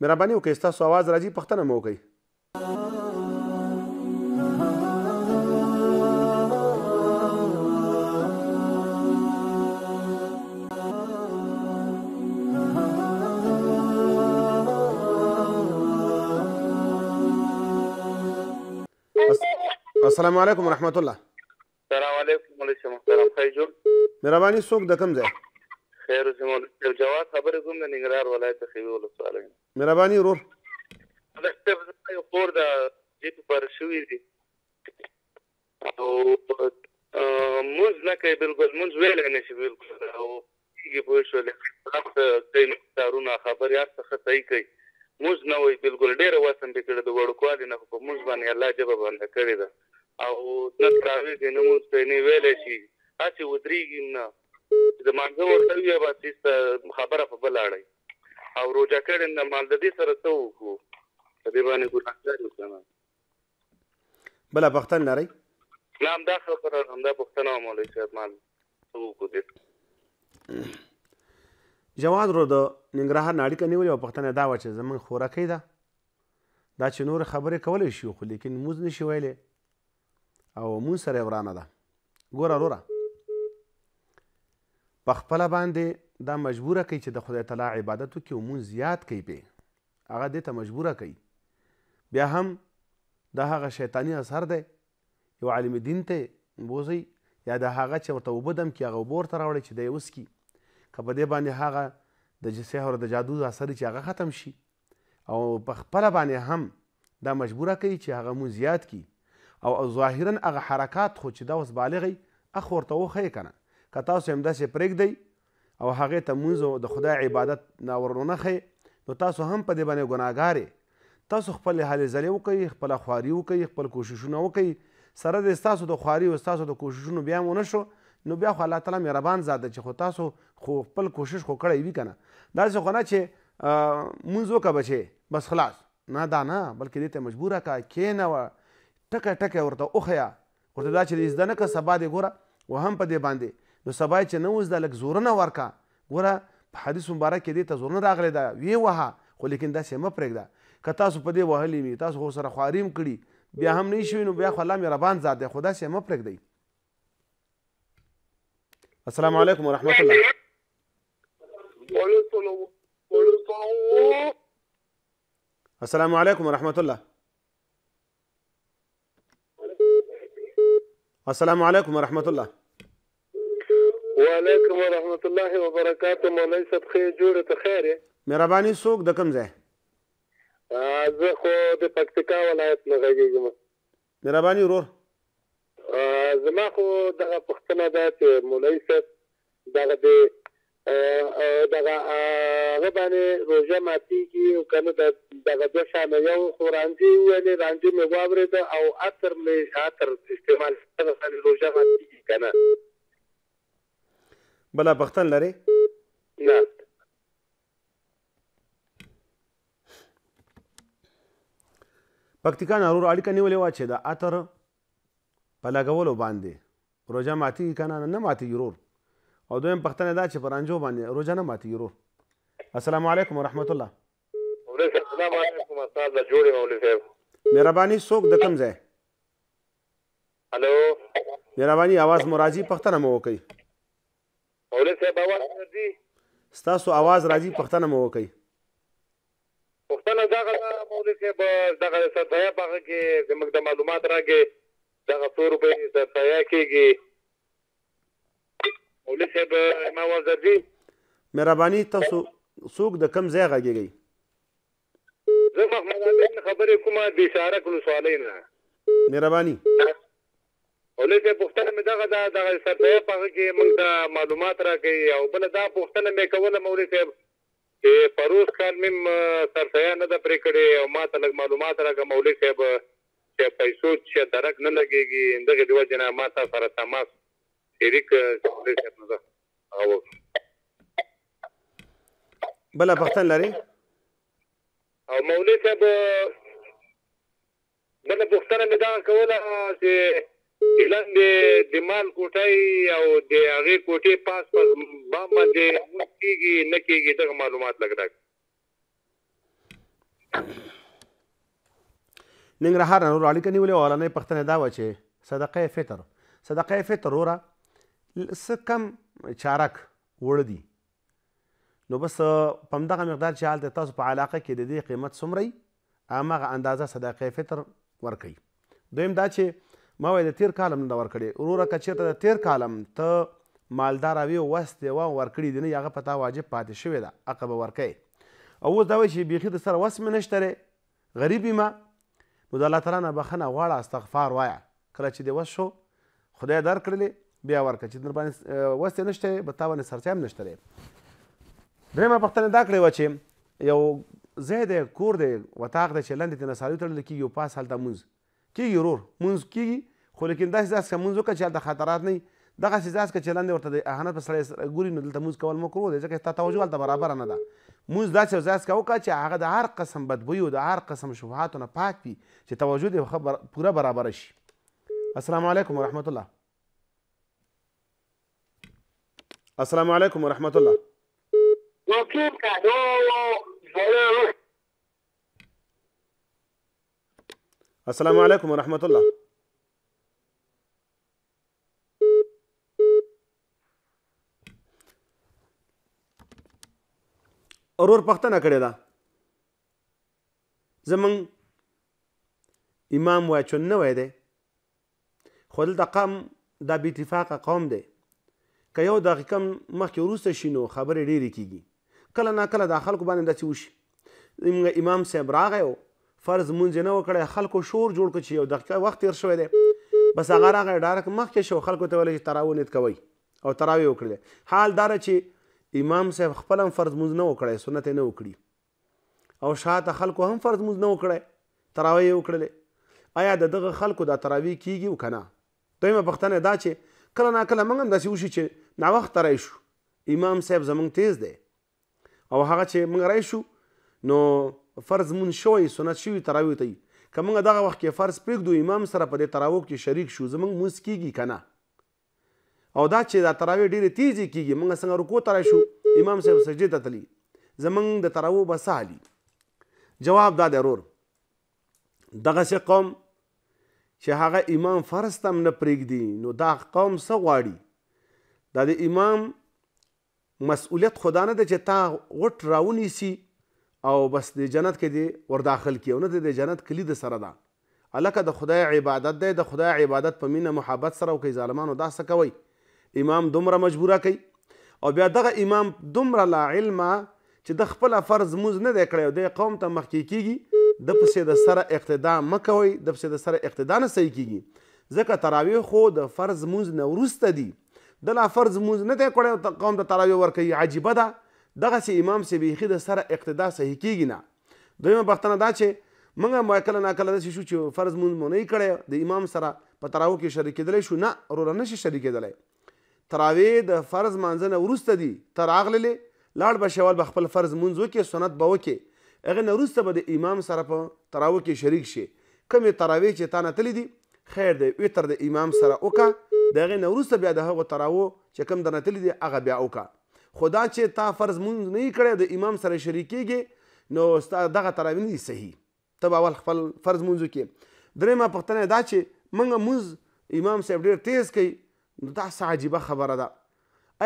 مهرباني وکړئ ستاسو اواز راځي پښتنه مو وکړئ السلام علیکم ورحمت الله السلام علیکم مولوی محترم خیر جوړ مهرباني څوک د کوم ځای خیر اوسې مولوی جواد خبرې کوم د ننګرهار ولایت خیوي ولسوالۍ مهرباني ورور یو خور د جې په پر شوې دي او موز نه کوي بالکل موز ویل نه شي بالکل او یې په شو له تاسو تارونه خبرې تاسو خطای کوي موز نه وي بالکل ډېر واسم به کړه د وړو کواله نه په موز باندې الله جبه باندې کړی ده او نن کاوی دې نو موږ ته نه ویلې شي اسی ودریږم نه د مانځه ورته وی بس خبره په بل اړای او روزه کړه نه مال دې سره ته وکړو په دې باندې ګناهګار وکړم بل پښتن لري نام دا خبره هم دا پښتنه مولوی صاحب مال وکړو دې جواد رو د ننګرهار ناړي کې نیولې او پښتنه دا و چې زمون خوراکې ده دا چې نور خبرې کولې شو خو لیکن موز نشي ویلې او مون سره ورانه ده ګوره وروره په خپله باندې دا مجبوره کوي چې د خدای تعالی عبادت وکړي او مونځ یاد کوي پې هغه دې ته مجبوره کوي بیا هم دا هغه شیطاني اثر دی یو عالم دین ته بوزئ یا د هغه چې ورته اوبه دم کي هغه اوبه ورته راوړئ چې دی وڅکي که په دې باندې هغه د سحر د جادو اثر چې هغه ختم شي او په خپله باندې هم دا مجبوره کوي چې هغه مونځ یاد کړي او ظاهرا هغه حرکات خو چې دا اوس بالغې اخ ورته وښیې که نه که تاسو همداسې پرېږدئ او هغې ته مونځ او د خدای عبادت ورونه ښیې نو تاسو هم په دې باندې ګناهګار تاسو خپل هلې ځلې وکړئ خپله خواري وکړئ خپل کوششونه وکړئ سره د ستاسو د خواري او ستاسو د کوششونو بیا هم ونه شو نو بیا خو الله تعالی مهربان ذات دی چې خو تاسو خو خپل کوشش خو کړی وي که نه داسې خو نه چې مونځ وکړه بچې بس خلاص نه دا نه بلکې دې ته مجبوره کا کښېنوه ټکه ټکه ورته اوخیا ورته دا چې زده نه که سبا دې ګوره وهم په دې باندې نو سبا چې نه وزده لږ زورونه ورکه ګوره په حدیث مبارک کې دې ته زورونه راغلی ده ویې وهه خو لیکن داسې مه پرېږده که تاسو په دې وهلی وي تاسو خو سره خواریم کړي بیا هم نه شوي نو بیا خو الله مهربان ذات دی خو داسې مه پرېږدئ السلام علیکم ورحمت الله السلام عليكم ورحمة الله السلام علیکم ورحمۃ اللہ وعلیکم ورحمۃ اللہ وبرکاتہ مولوی صاحب خیر جوړ ته خیر مهرباني څوک د کوم ځای زه خو د پکتیکا ولایت نه غږیږم مهرباني ورور زما خو دغه پښتنه ده چې مولوی صاحب دغه د او دغه هغه باندې روژه ماتېږي او که نه د دغه دوه شانه یو خو رانجې وویلې رانجې مې واورېده او عطر مې عطر استعمال دغه باندې روژه ماتېږي که نه بله پښتن لرې نه پکتیکا نارور اړیکه نیولې وه چې د عطر په لګولو باندې روژه ماتېږي که نه نه ماتېږي رور او دویم پښتنه دا چې پرانجو باندې روزه نه ماتي ورو السلام علیکم ورحمت الله وعلیکم السلام علیکم استاد لا جوړې مولوی صاحب مهرباني څوک د کم ځای هلو مهرباني आवाज مراجي پښتنه مو وکي مولوی صاحب आवाज راځي ستاسو आवाज راځي پښتنه مو وکي پښتنه دغه مولوی صاحب دغه سطحه باغ کې زموږ د معلومات راګي دغه 100 روپۍ سطحه کېږي مولوي صاحب ما وزردي مهرباني تاسو څوک د کم ځای غږیږئ زه محمد امین خبرې کومه د اشاره کولو سوالې نه مهرباني مولوي صاحب پوښتنه مې دغه ده دغه سرځایه په هغه کې موږ ته معلومات راکوي او بله دا پوښتنه مې کوله مولوي صاحب چې پروس کال مې سرځایه نه ده پرې کړې او ما ته لږ معلومات راکړه مولوي صاحب چې پیسو چې درک نه لګېږي دغه د وجې نه ما ته سره تماس Erik سپریټ نه دا او بل پښتن لري او مولوی صاحب بل پښتنه مې دا کوله چې اعلان دې د مال کوټي او د هغه کوټي پاس پاس بام باندې کیږي نه کیږي دغه معلومات لګراک ننګرهار نه ورو اړیکه نیولې او لنې پښتنه دا و چې صدقه فطر صدقه فطر وره څه کم چارک وړ دي نو بس په همدغه مقدار چې هلته تاسو په علاقه کې د دې قیمت څومره هماغه اندازه صدقه فطر ورکوي دویم دا چې ما وایي د تیر کال هم نه ورکړې وروره که چېرته د تیر کال هم ته مالداره وي وستې وه ورکړي دي نه هغه په تا واجب پاتې شوې ده هغه به ورکوې او اوس دا وایي چې بیخي د سره وس مې نشته دی غریب یم نو د الله تعالی نه بخښنه غواړه استغفار وایه کله چې دې وس شو خدای درکړلې بیا ورکړه چې در باندې وس یې نشته به تا باندې سرچای هم نشته دی درېیمه پوښتنه دا کړې وه چې یو ځای دی کور دی وطاق دی چې لاندې ترنه ساروي تړلی کېږي یو پاس هلته مونځ کېږي ورور مونځ کېږي خو لیکن داسې داسې که مونځ وکړه چې هلته خطرات نه وي دغسې داسې که چې لاندې ورته د اهانت په سړی ګوري نو دلته مونځ کول مکروه دی ځکه ستا توجه هلته برابره نه ده مونځ داسې یو ځای وکړه چې هغه د هر قسم بدبویو د هر قسم شبهاتو نه پاک وي چې توجه دې پوره برابره شي السلام علیکم ورحمت الله السلام علیکم ورحمۃ اللہ السلام علیکم ورحمۃ اللہ اورور پښتنه کړې ده زمنګ امام وای چون نه وای دی خو دلته قام دا بې اتفاقه قوم دی که یو دقیقه مخکې وروسته شي نو خبرې ډېرې کیږي کله نا کله د خلکو باندې داسې وشي امام صاحب راغی فرض مونځ نه وکړی خلکو شور جوړ کړ چې یو دقیقه وخت تیر شوی دی بس هغه راغی ډایرک مخکې شو خلکو ته ویل چې تراوی نید کوئ او تراوی وکړل حال داره چې امام صاحب خپل هم فرض مونځ نه وکړی سنت نه وکړي او شاته خلکو هم فرض مونځ نه وکړی تراوی وکړلې آیا د دغه خلکو دا تراوی کیږي او کنه دویمه پوښتنه دا چې کله ناکله موږ هم داسې وشي چې ناوخته رای شو امام صاحب زموږ تیز دی او هغه چې موږ رای شو نو فرض مون شوی سنت شوی تراویح ته که موږ دغه وخت کې فرض پرېږدو امام سره په دې تراویح کې شریک شو زموږ مونځ کیږي که نه او دا چې دا تراویح ډېرې تیزې کیږي موږ څنګه رکو ته شو امام صاحب سجدې ته تلي زموږ د تراویح به څه حالي جواب دا دی ورور دغسې قوم چې هغه امام فرض تم نه پرېږدي نو دا قوم څه غواړي دا د امام مسؤلیت خدا نه ده چې تا غټ راونیسي او بس د جنت کې دی ورداخل کی او نه د جنت کلی د سره ده الکه د خدای عبادت دی د خدای عبادت په مینه محبت سره کوي ظالمانو دا څه کوي امام دومره مجبوره کوي او بیا دغه امام دومره لا علمه چې د خپل فرض موز نه دی کړی او د قوم ته مخکې کیږي کی د پسې د سره اقتدا مکوئ د پسې د سره اقتدا نه صحیح کیږي ځکه تراویح خو د فرض مونځ نه وروسته دي د لا فرض مونځ نه دی کړی قوم ته تراویح ورکوي عجیبه ده دغسې امام سې بیخي د سره اقتدا صحیح کیږي نه دویمه پوښتنه دا چې موږ کله ناکله داسې شو چې فرض مونځ مو نه کړی د امام سره په تراویح کې شریک کېدلی شو نه وروره نه شي شریک کېدلی تراویح د فرض مانځه نه وروسته دي ته راغللې لاړ به شوال به خپل فرض مونځ وکړي سنت به وکړي هغه نه وروسته به د امام سره په تراوه کې شریک شي کمې تراوې چې تا نه تللی دي خیر دی ویتر د امام سره وکړه د هغې نه وروسته بیا د هغو تراوو چې کوم درنه تللی دي هغه بیا وکړه خو دا چې تا فرض مونځ نه کړی د امام سره شریک کیږي نو ستا دغه تراوې نه دي صحیح ته به اول خپل فرض مونځ وکړې درېیمه پوښتنه دا چې موږ مونځ امام صاحب ډېر تیز کوي نو دا څه عجیبه خبره ده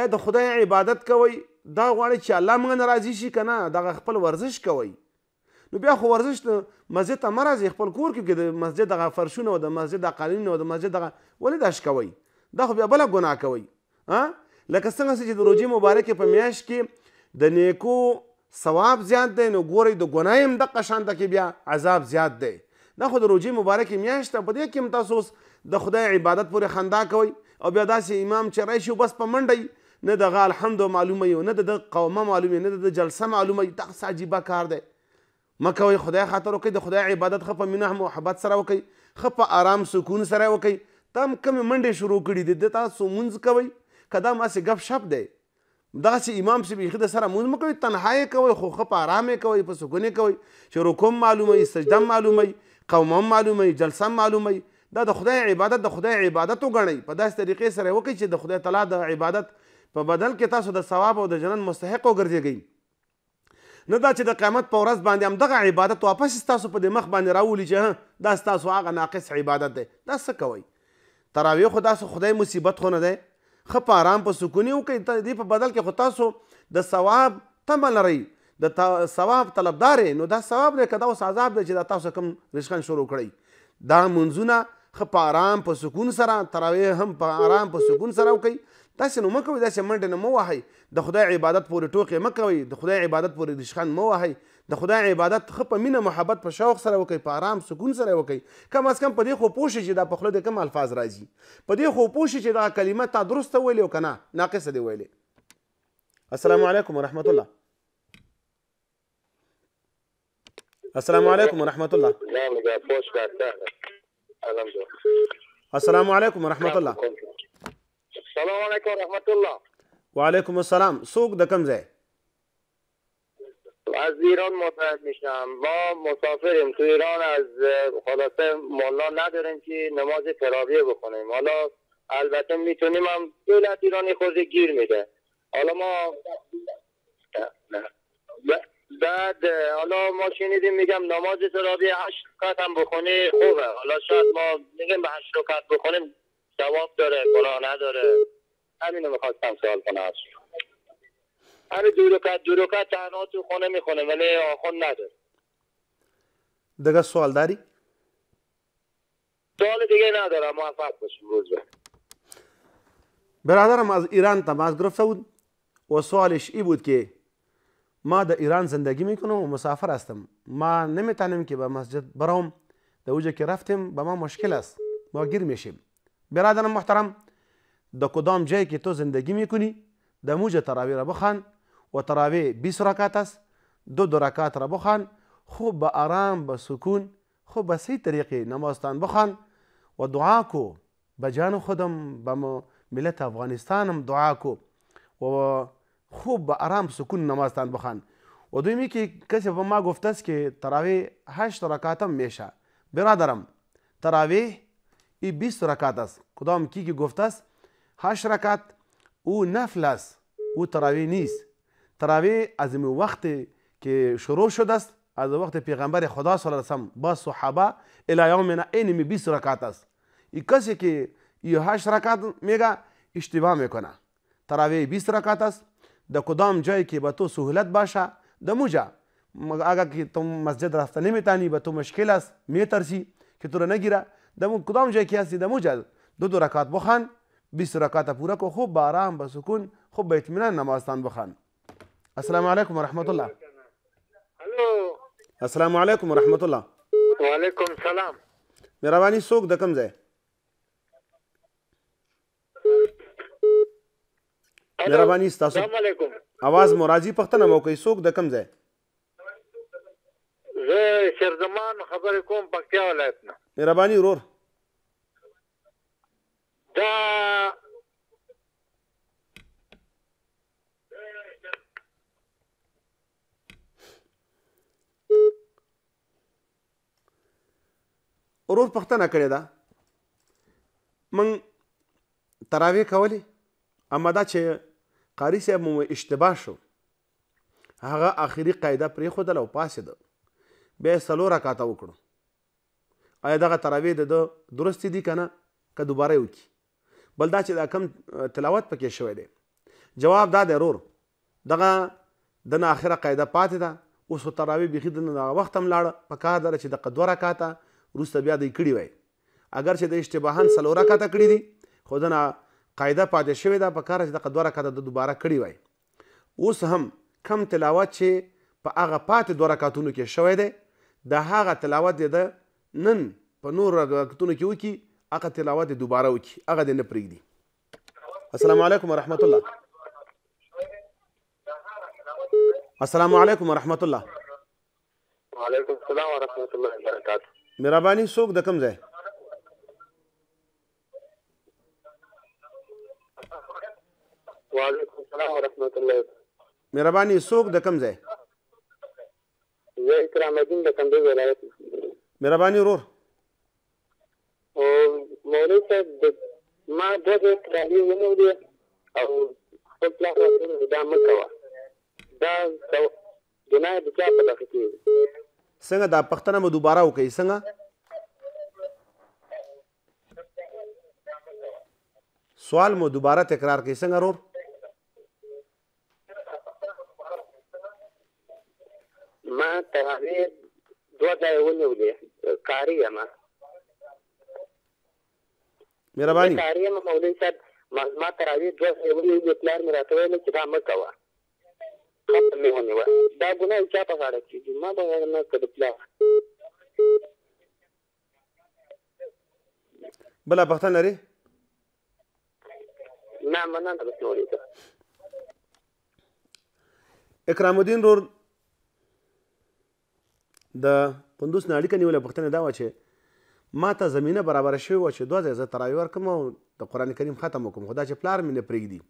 آیا د خدای عبادت کوئ دا غواړي چې الله موږ ناراضي شي که نه دغه خپل ورزش کوئ نو بیا خو ورزش ته مسجد ته مه راځئ خپل کور کې د مسجد دغه فرشونه او د مسجد دغه قالینونه او د مسجد دغه ولې داش کوئ دا خو بیا بله ګناه کوئ لکه څنګه چې د روژې مبارکې په میاشت کې د نیکو ثواب زیات دی نو ګورئ د ګناه هم دقه شان ده کې بیا عذاب زیات دی دا خو د روژې مبارکې میاشت په دې کې هم تاسو اوس د خدای عبادت پورې خندا کوئ او بیا داسې امام چې راشي بس په منډئ نه دغه الحمد معلومه نه د قومه معلومه نه د جلسه معلومه دا عجیبه کار دی مکوې خدای خاطر وکړئ د خدای عبادت خپ مینه محبت سره وکړئ خپ آرام سکون سره وکړئ تم کم منډه شروع کړې دي تاسو مونږ کوي کدا ما سي غف شپ دی دغه امام سی بیخي د سره مونږ کوي تنهایی کوي خو خپ آرامه کوي په سکونه کوي چې رکوم معلومه سجده معلومه قوم معلومه جلسه معلومه دا د خدای عبادت د خدای عبادت وګڼي په داسې طریقې سره وکړي چې د خدای تعالی د عبادت په بدل کې تاسو د ثواب او د جنت مستحق وګرځيږئ نه دا چې د قیامت په ورځ باندې همدغه عبادت واپس ستاسو په دې مخ باندې راولي چې ها دا ستاسو هغه ناقص عبادت دی دا څه کوئ تراویح خو داسې خدای مصیبت خو نه دی ښه په آرام په سکون یې وکړئ دې په بدل کې خو تاسو د ثواب تمه لرئ د ثواب طلبدار نو دا ثواب دی که دا اوس عذاب دی چې دا تاسو کوم رشخن شروع کړئ دا منځونه خ په آرام په سکون سره تراویح هم په آرام په سکون سره وکړئ داسې نو مه کوئ داسې منډې نه مه وهئ د خدای عبادت پورې ټوقې مه کوئ د خدای عبادت پورې ریشخند مه وهئ د خدای عبادت ښه په مینه محبت په شوق سره وکئ په آرام سکون سره وکئ کم از کم په دې خو پوه چې دا په خوله د کوم الفاظ راځي په دې خو پوه چې دا کلمه تا درسته ویلې او که نه ناقصه دې ویلې السلام علیکم ورحمت الله السلام عليكم ورحمة الله السلام عليكم ورحمة الله السلام علیکم رحمت الله وعلیکم السلام سوق د کم ځای از ایران مطرح میشم ما مسافریم تو ایران از خلاصه مولا نداریم که نماز تراویه بخونیم حالا البته میتونیم هم دولت ایرانی خود گیر میده حالا ما بعد حالا ما شنیدیم میگم نماز ترابی هشت رکعت هم بخونی خوبه حالا شاید ما میگم به هشت رکعت بخونیم جواب داره گناه نداره همینو میخواستم سوال کنم از همین دوروکت دوروکت تنها تو خونه میخونه ولی آخون نداره دیگه سوال داری؟ سوال دیگه ندارم موفق باشیم روز برادرم از ایران تماس گرفته بود و سوالش ای بود که ما در ایران زندگی میکنم و مسافر هستم ما نمیتونیم که به مسجد برام در اوجه که رفتیم به ما مشکل است ما گیر میشیم برادر محترم در کدام جایی که تو زندگی میکنی در موج تراوی را بخوان و تراوی 20 رکعت است دو دو رکعت را بخوان خوب به آرام به سکون خوب به صحیح طریقه نمازتان بخوان و دعا کو به جان خودم به ملت افغانستانم دعا کو و خوب به آرام سکون نمازتان بخوان و دومی که کسی به ما گفته است که تراویح هشت رکعتم میشه برادرم تراویح این 20 رکعت است کدام کی که گفته است 8 رکعت او نفل است او تراوی نیست تراوی از این وقت که شروع شده است از وقت پیغمبر خدا صلی الله علیه وسلم با صحابه الی یومنا این می 20 رکعت است این کسی که یه 8 رکعت میگه اشتباه میکنه تراوی 20 رکعت است در کدام جایی که به تو سهولت باشه در موجه اگر که تو مسجد رفته نمیتانی به تو مشکل است میترسی که تو را نگیره دمو کدام جایی که هستی دمو جل دو دو رکات بخوان 20 رکات پوره کو خوب به آرام به سکون خوب به اطمینان نمازتان بخوان السلام علیکم و رحمت الله الو السلام علیکم و رحمت الله و علیکم سلام مهرباني څوک د کوم ځای مهرباني تاسو السلام علیکم اواز مرادي پښتنه مو کوي څوک د کم ځای زه شرزمان خبرې کوم پکتیا ولایت نه مهرباني ورور دا ورور پښتنه کړې ده من تراوی کولی اما دا چې قاری صاحب مو اشتباه شو هغه آخري قاعده پرېښودله او پاسېده بیا یې څلور رکاته وکړو آیا دغه تراویح د ده درستې دي که نه که دوباره یې وکړي بل دا چې دا کم تلاوت پکې شوی دی جواب دا دی ورور دغه د نه آخره قاعده پاتې ده اوس خو تراویح بیخي د نه دغه وخت هم لاړه پکار ده چې دغه دوه رکاته وروسته بیا دی کړي وای اگر چې د اشتباهن څلور رکاته کړي دي خو د نه قاعده پاتې شوې ده په کار چې دغه دوه رکاته د دوباره کړي وای اوس هم کم تلاوت چې په هغه پاتې دوه رکاتونو کې شوی دی د هغه تلاوت دی د نن په نور رکعتونو کې وکي هغه تلاوت دوباره وکي هغه دې نه پرېږدي السلام علیکم ورحمت الله السلام علیکم ورحمت الله وعلیکم السلام ورحمت الله وبرکاته مهرباني څوک د کوم ځای وعلیکم السلام ورحمت الله مهرباني څوک د کوم ځای زه اکرام الدین د کندوز ولایت مهرباني ورور مولوي صاحب ما دوه ځله تراحي ونولې او خپل پلار راته دا مه کوه دا ګناه د چا په دغه کې څنګه دا پښتنه مو دوباره وکړي څنګه سوال مو دوباره تکرار کړئ څنګه رور ما تراویح دوه ځای ونیولې کاري یم مهرباني کاري یم مولوي صاحب ما تراوی دوه ځای ونیولې پلار مې راته ویل چې دا مه کوه مې ونیوه دا ګناه چا په غاړه کې دي ما به ویل نه که د پلار بله پوښتنه لري نه مننه بس نورې اکرام الدین رور د پندوس نه اړیکه نیولې پوښتنه دا و چې ما ته زمینه برابر شوې وه چې دوه ځایه زه تراویح ورکړم او د قرآن کریم ختم وکړم خو دا چې پلار مې نه پرېږدي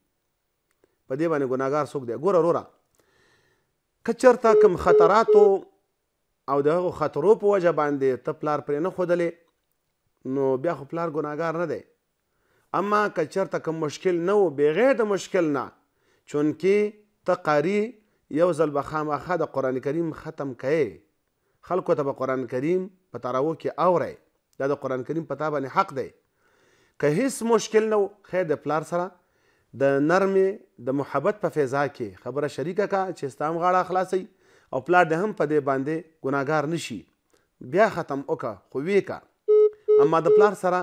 په دې باندې ګناهګار څوک دی ګوره وروره که چېرته کوم خطراتو او د هغو خطرو په وجه باندې ته پلار پرې نه ښودلې نو بیا خو پلار ګناهګار نه دی اما که چېرته کوم مشکل نه و بغیر د مشکل نه چونکې ته قاري یو ځل به خامخا د قرآن کریم ختم کوې خلکو ته به قرآن کریم په تراوح کې اورئ دا د قرآن کریم په تا باندې حق دی که هیڅ مشکل نه و خیر د پلار سره د نرمې د محبت په فضا کې خبره شریکه کا چې ستا هم غاړه خلاصئ او پلار دې هم په دې باندې ګناهګار نه شي بیا ختم وکه خو ویې که اما د پلار سره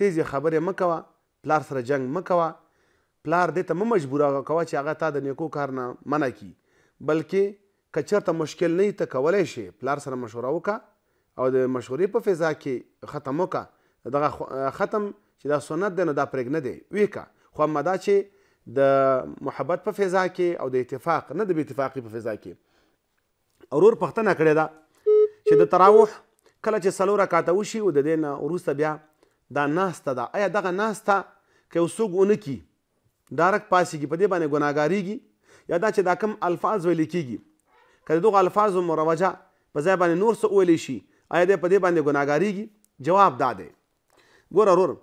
تیزې خبرې مه کوه پلار سره جنگ مه کوه پلار دې ته مه مجبوره کوه چې هغه تا د نیکو کار نه منع کړي بلکې که چېرته مشکل نه ته کولی شي پلار سره مشوره وکړه او د مشورې په فضا کې ختم وکړه دغه ختم چې دا سنت دی نو دا پرېږ نه دی ویې کړه خو همدا چې د محبت په فضا کې او د اتفاق نه د بې اتفاقي په فضا کې ورور پوښتنه کړې ده چې د تراوح کله چې څلور رکعاته وشي او د دې نه وروسته بیا دا ناسته ده آیا دغه ناسته که یو څوک ونه کړي ډارک پاسېږي په دې باندې ګناهګاریږي یا دا چې دا کم الفاظ ویل کېږي که د دغو الفاظو مروجه په ځای باندې نور څه وویلی شي آیا دی په دې باندې ګناهګاریږي جواب دا دی ګوره ورور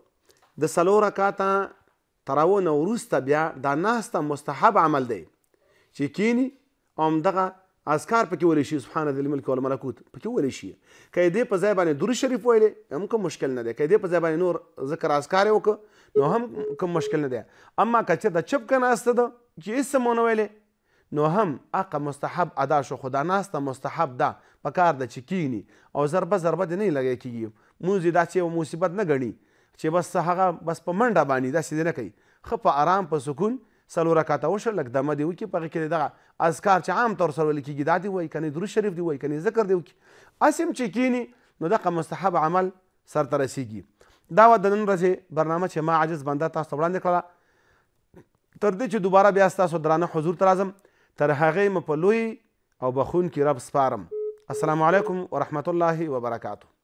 د څلور رکاته تراو نه وروسته بیا دا ناسته مستحب عمل دی چې کینی همدغه اذکار پکې ویلی شي سبحان ذی الملک والملکوت پکې ویلی شي که دې په ځای باندې درود شریف ویلې هم کوم مشکل نه دی که دې په ځای باندې نور ذکر اذکار یې وکړه نو هم کوم مشکل نه دی اما که چېرته چپ که ناسته ده چې هېڅ څه مو نه ویلې نو هم اقا مستحب ادا شو خدا ناسته مستحب ده په کار ده چې کینی او ضربه ضربه دې نه لګی کیږي مونځ دا چې یو مصیبت نه ګڼي چې بس هغه بس په منډه باندې داسې دې نه کوي ښه په ارام په سکون څلور رکعاته وشل لږ دمه دې وکړي په هغې کې دغه اذکار چې عام طور سره ویل کېږي دا دې وایي کنې درود شریف دې وایي کنې ذکر دې وکړي هسې هم چې کینی نو دغه مستحب عمل سرته رسیږي دا وه د نن ورځې برنامه چې ما عاجز بنده تاسو ته وړاندې کړله تر دې چې دوباره بیا ستاسو درانه حضور ته راځم تر هغې م په لوی او بخون کې رب سپارم السلام علیکم ورحمت الله وبرکاته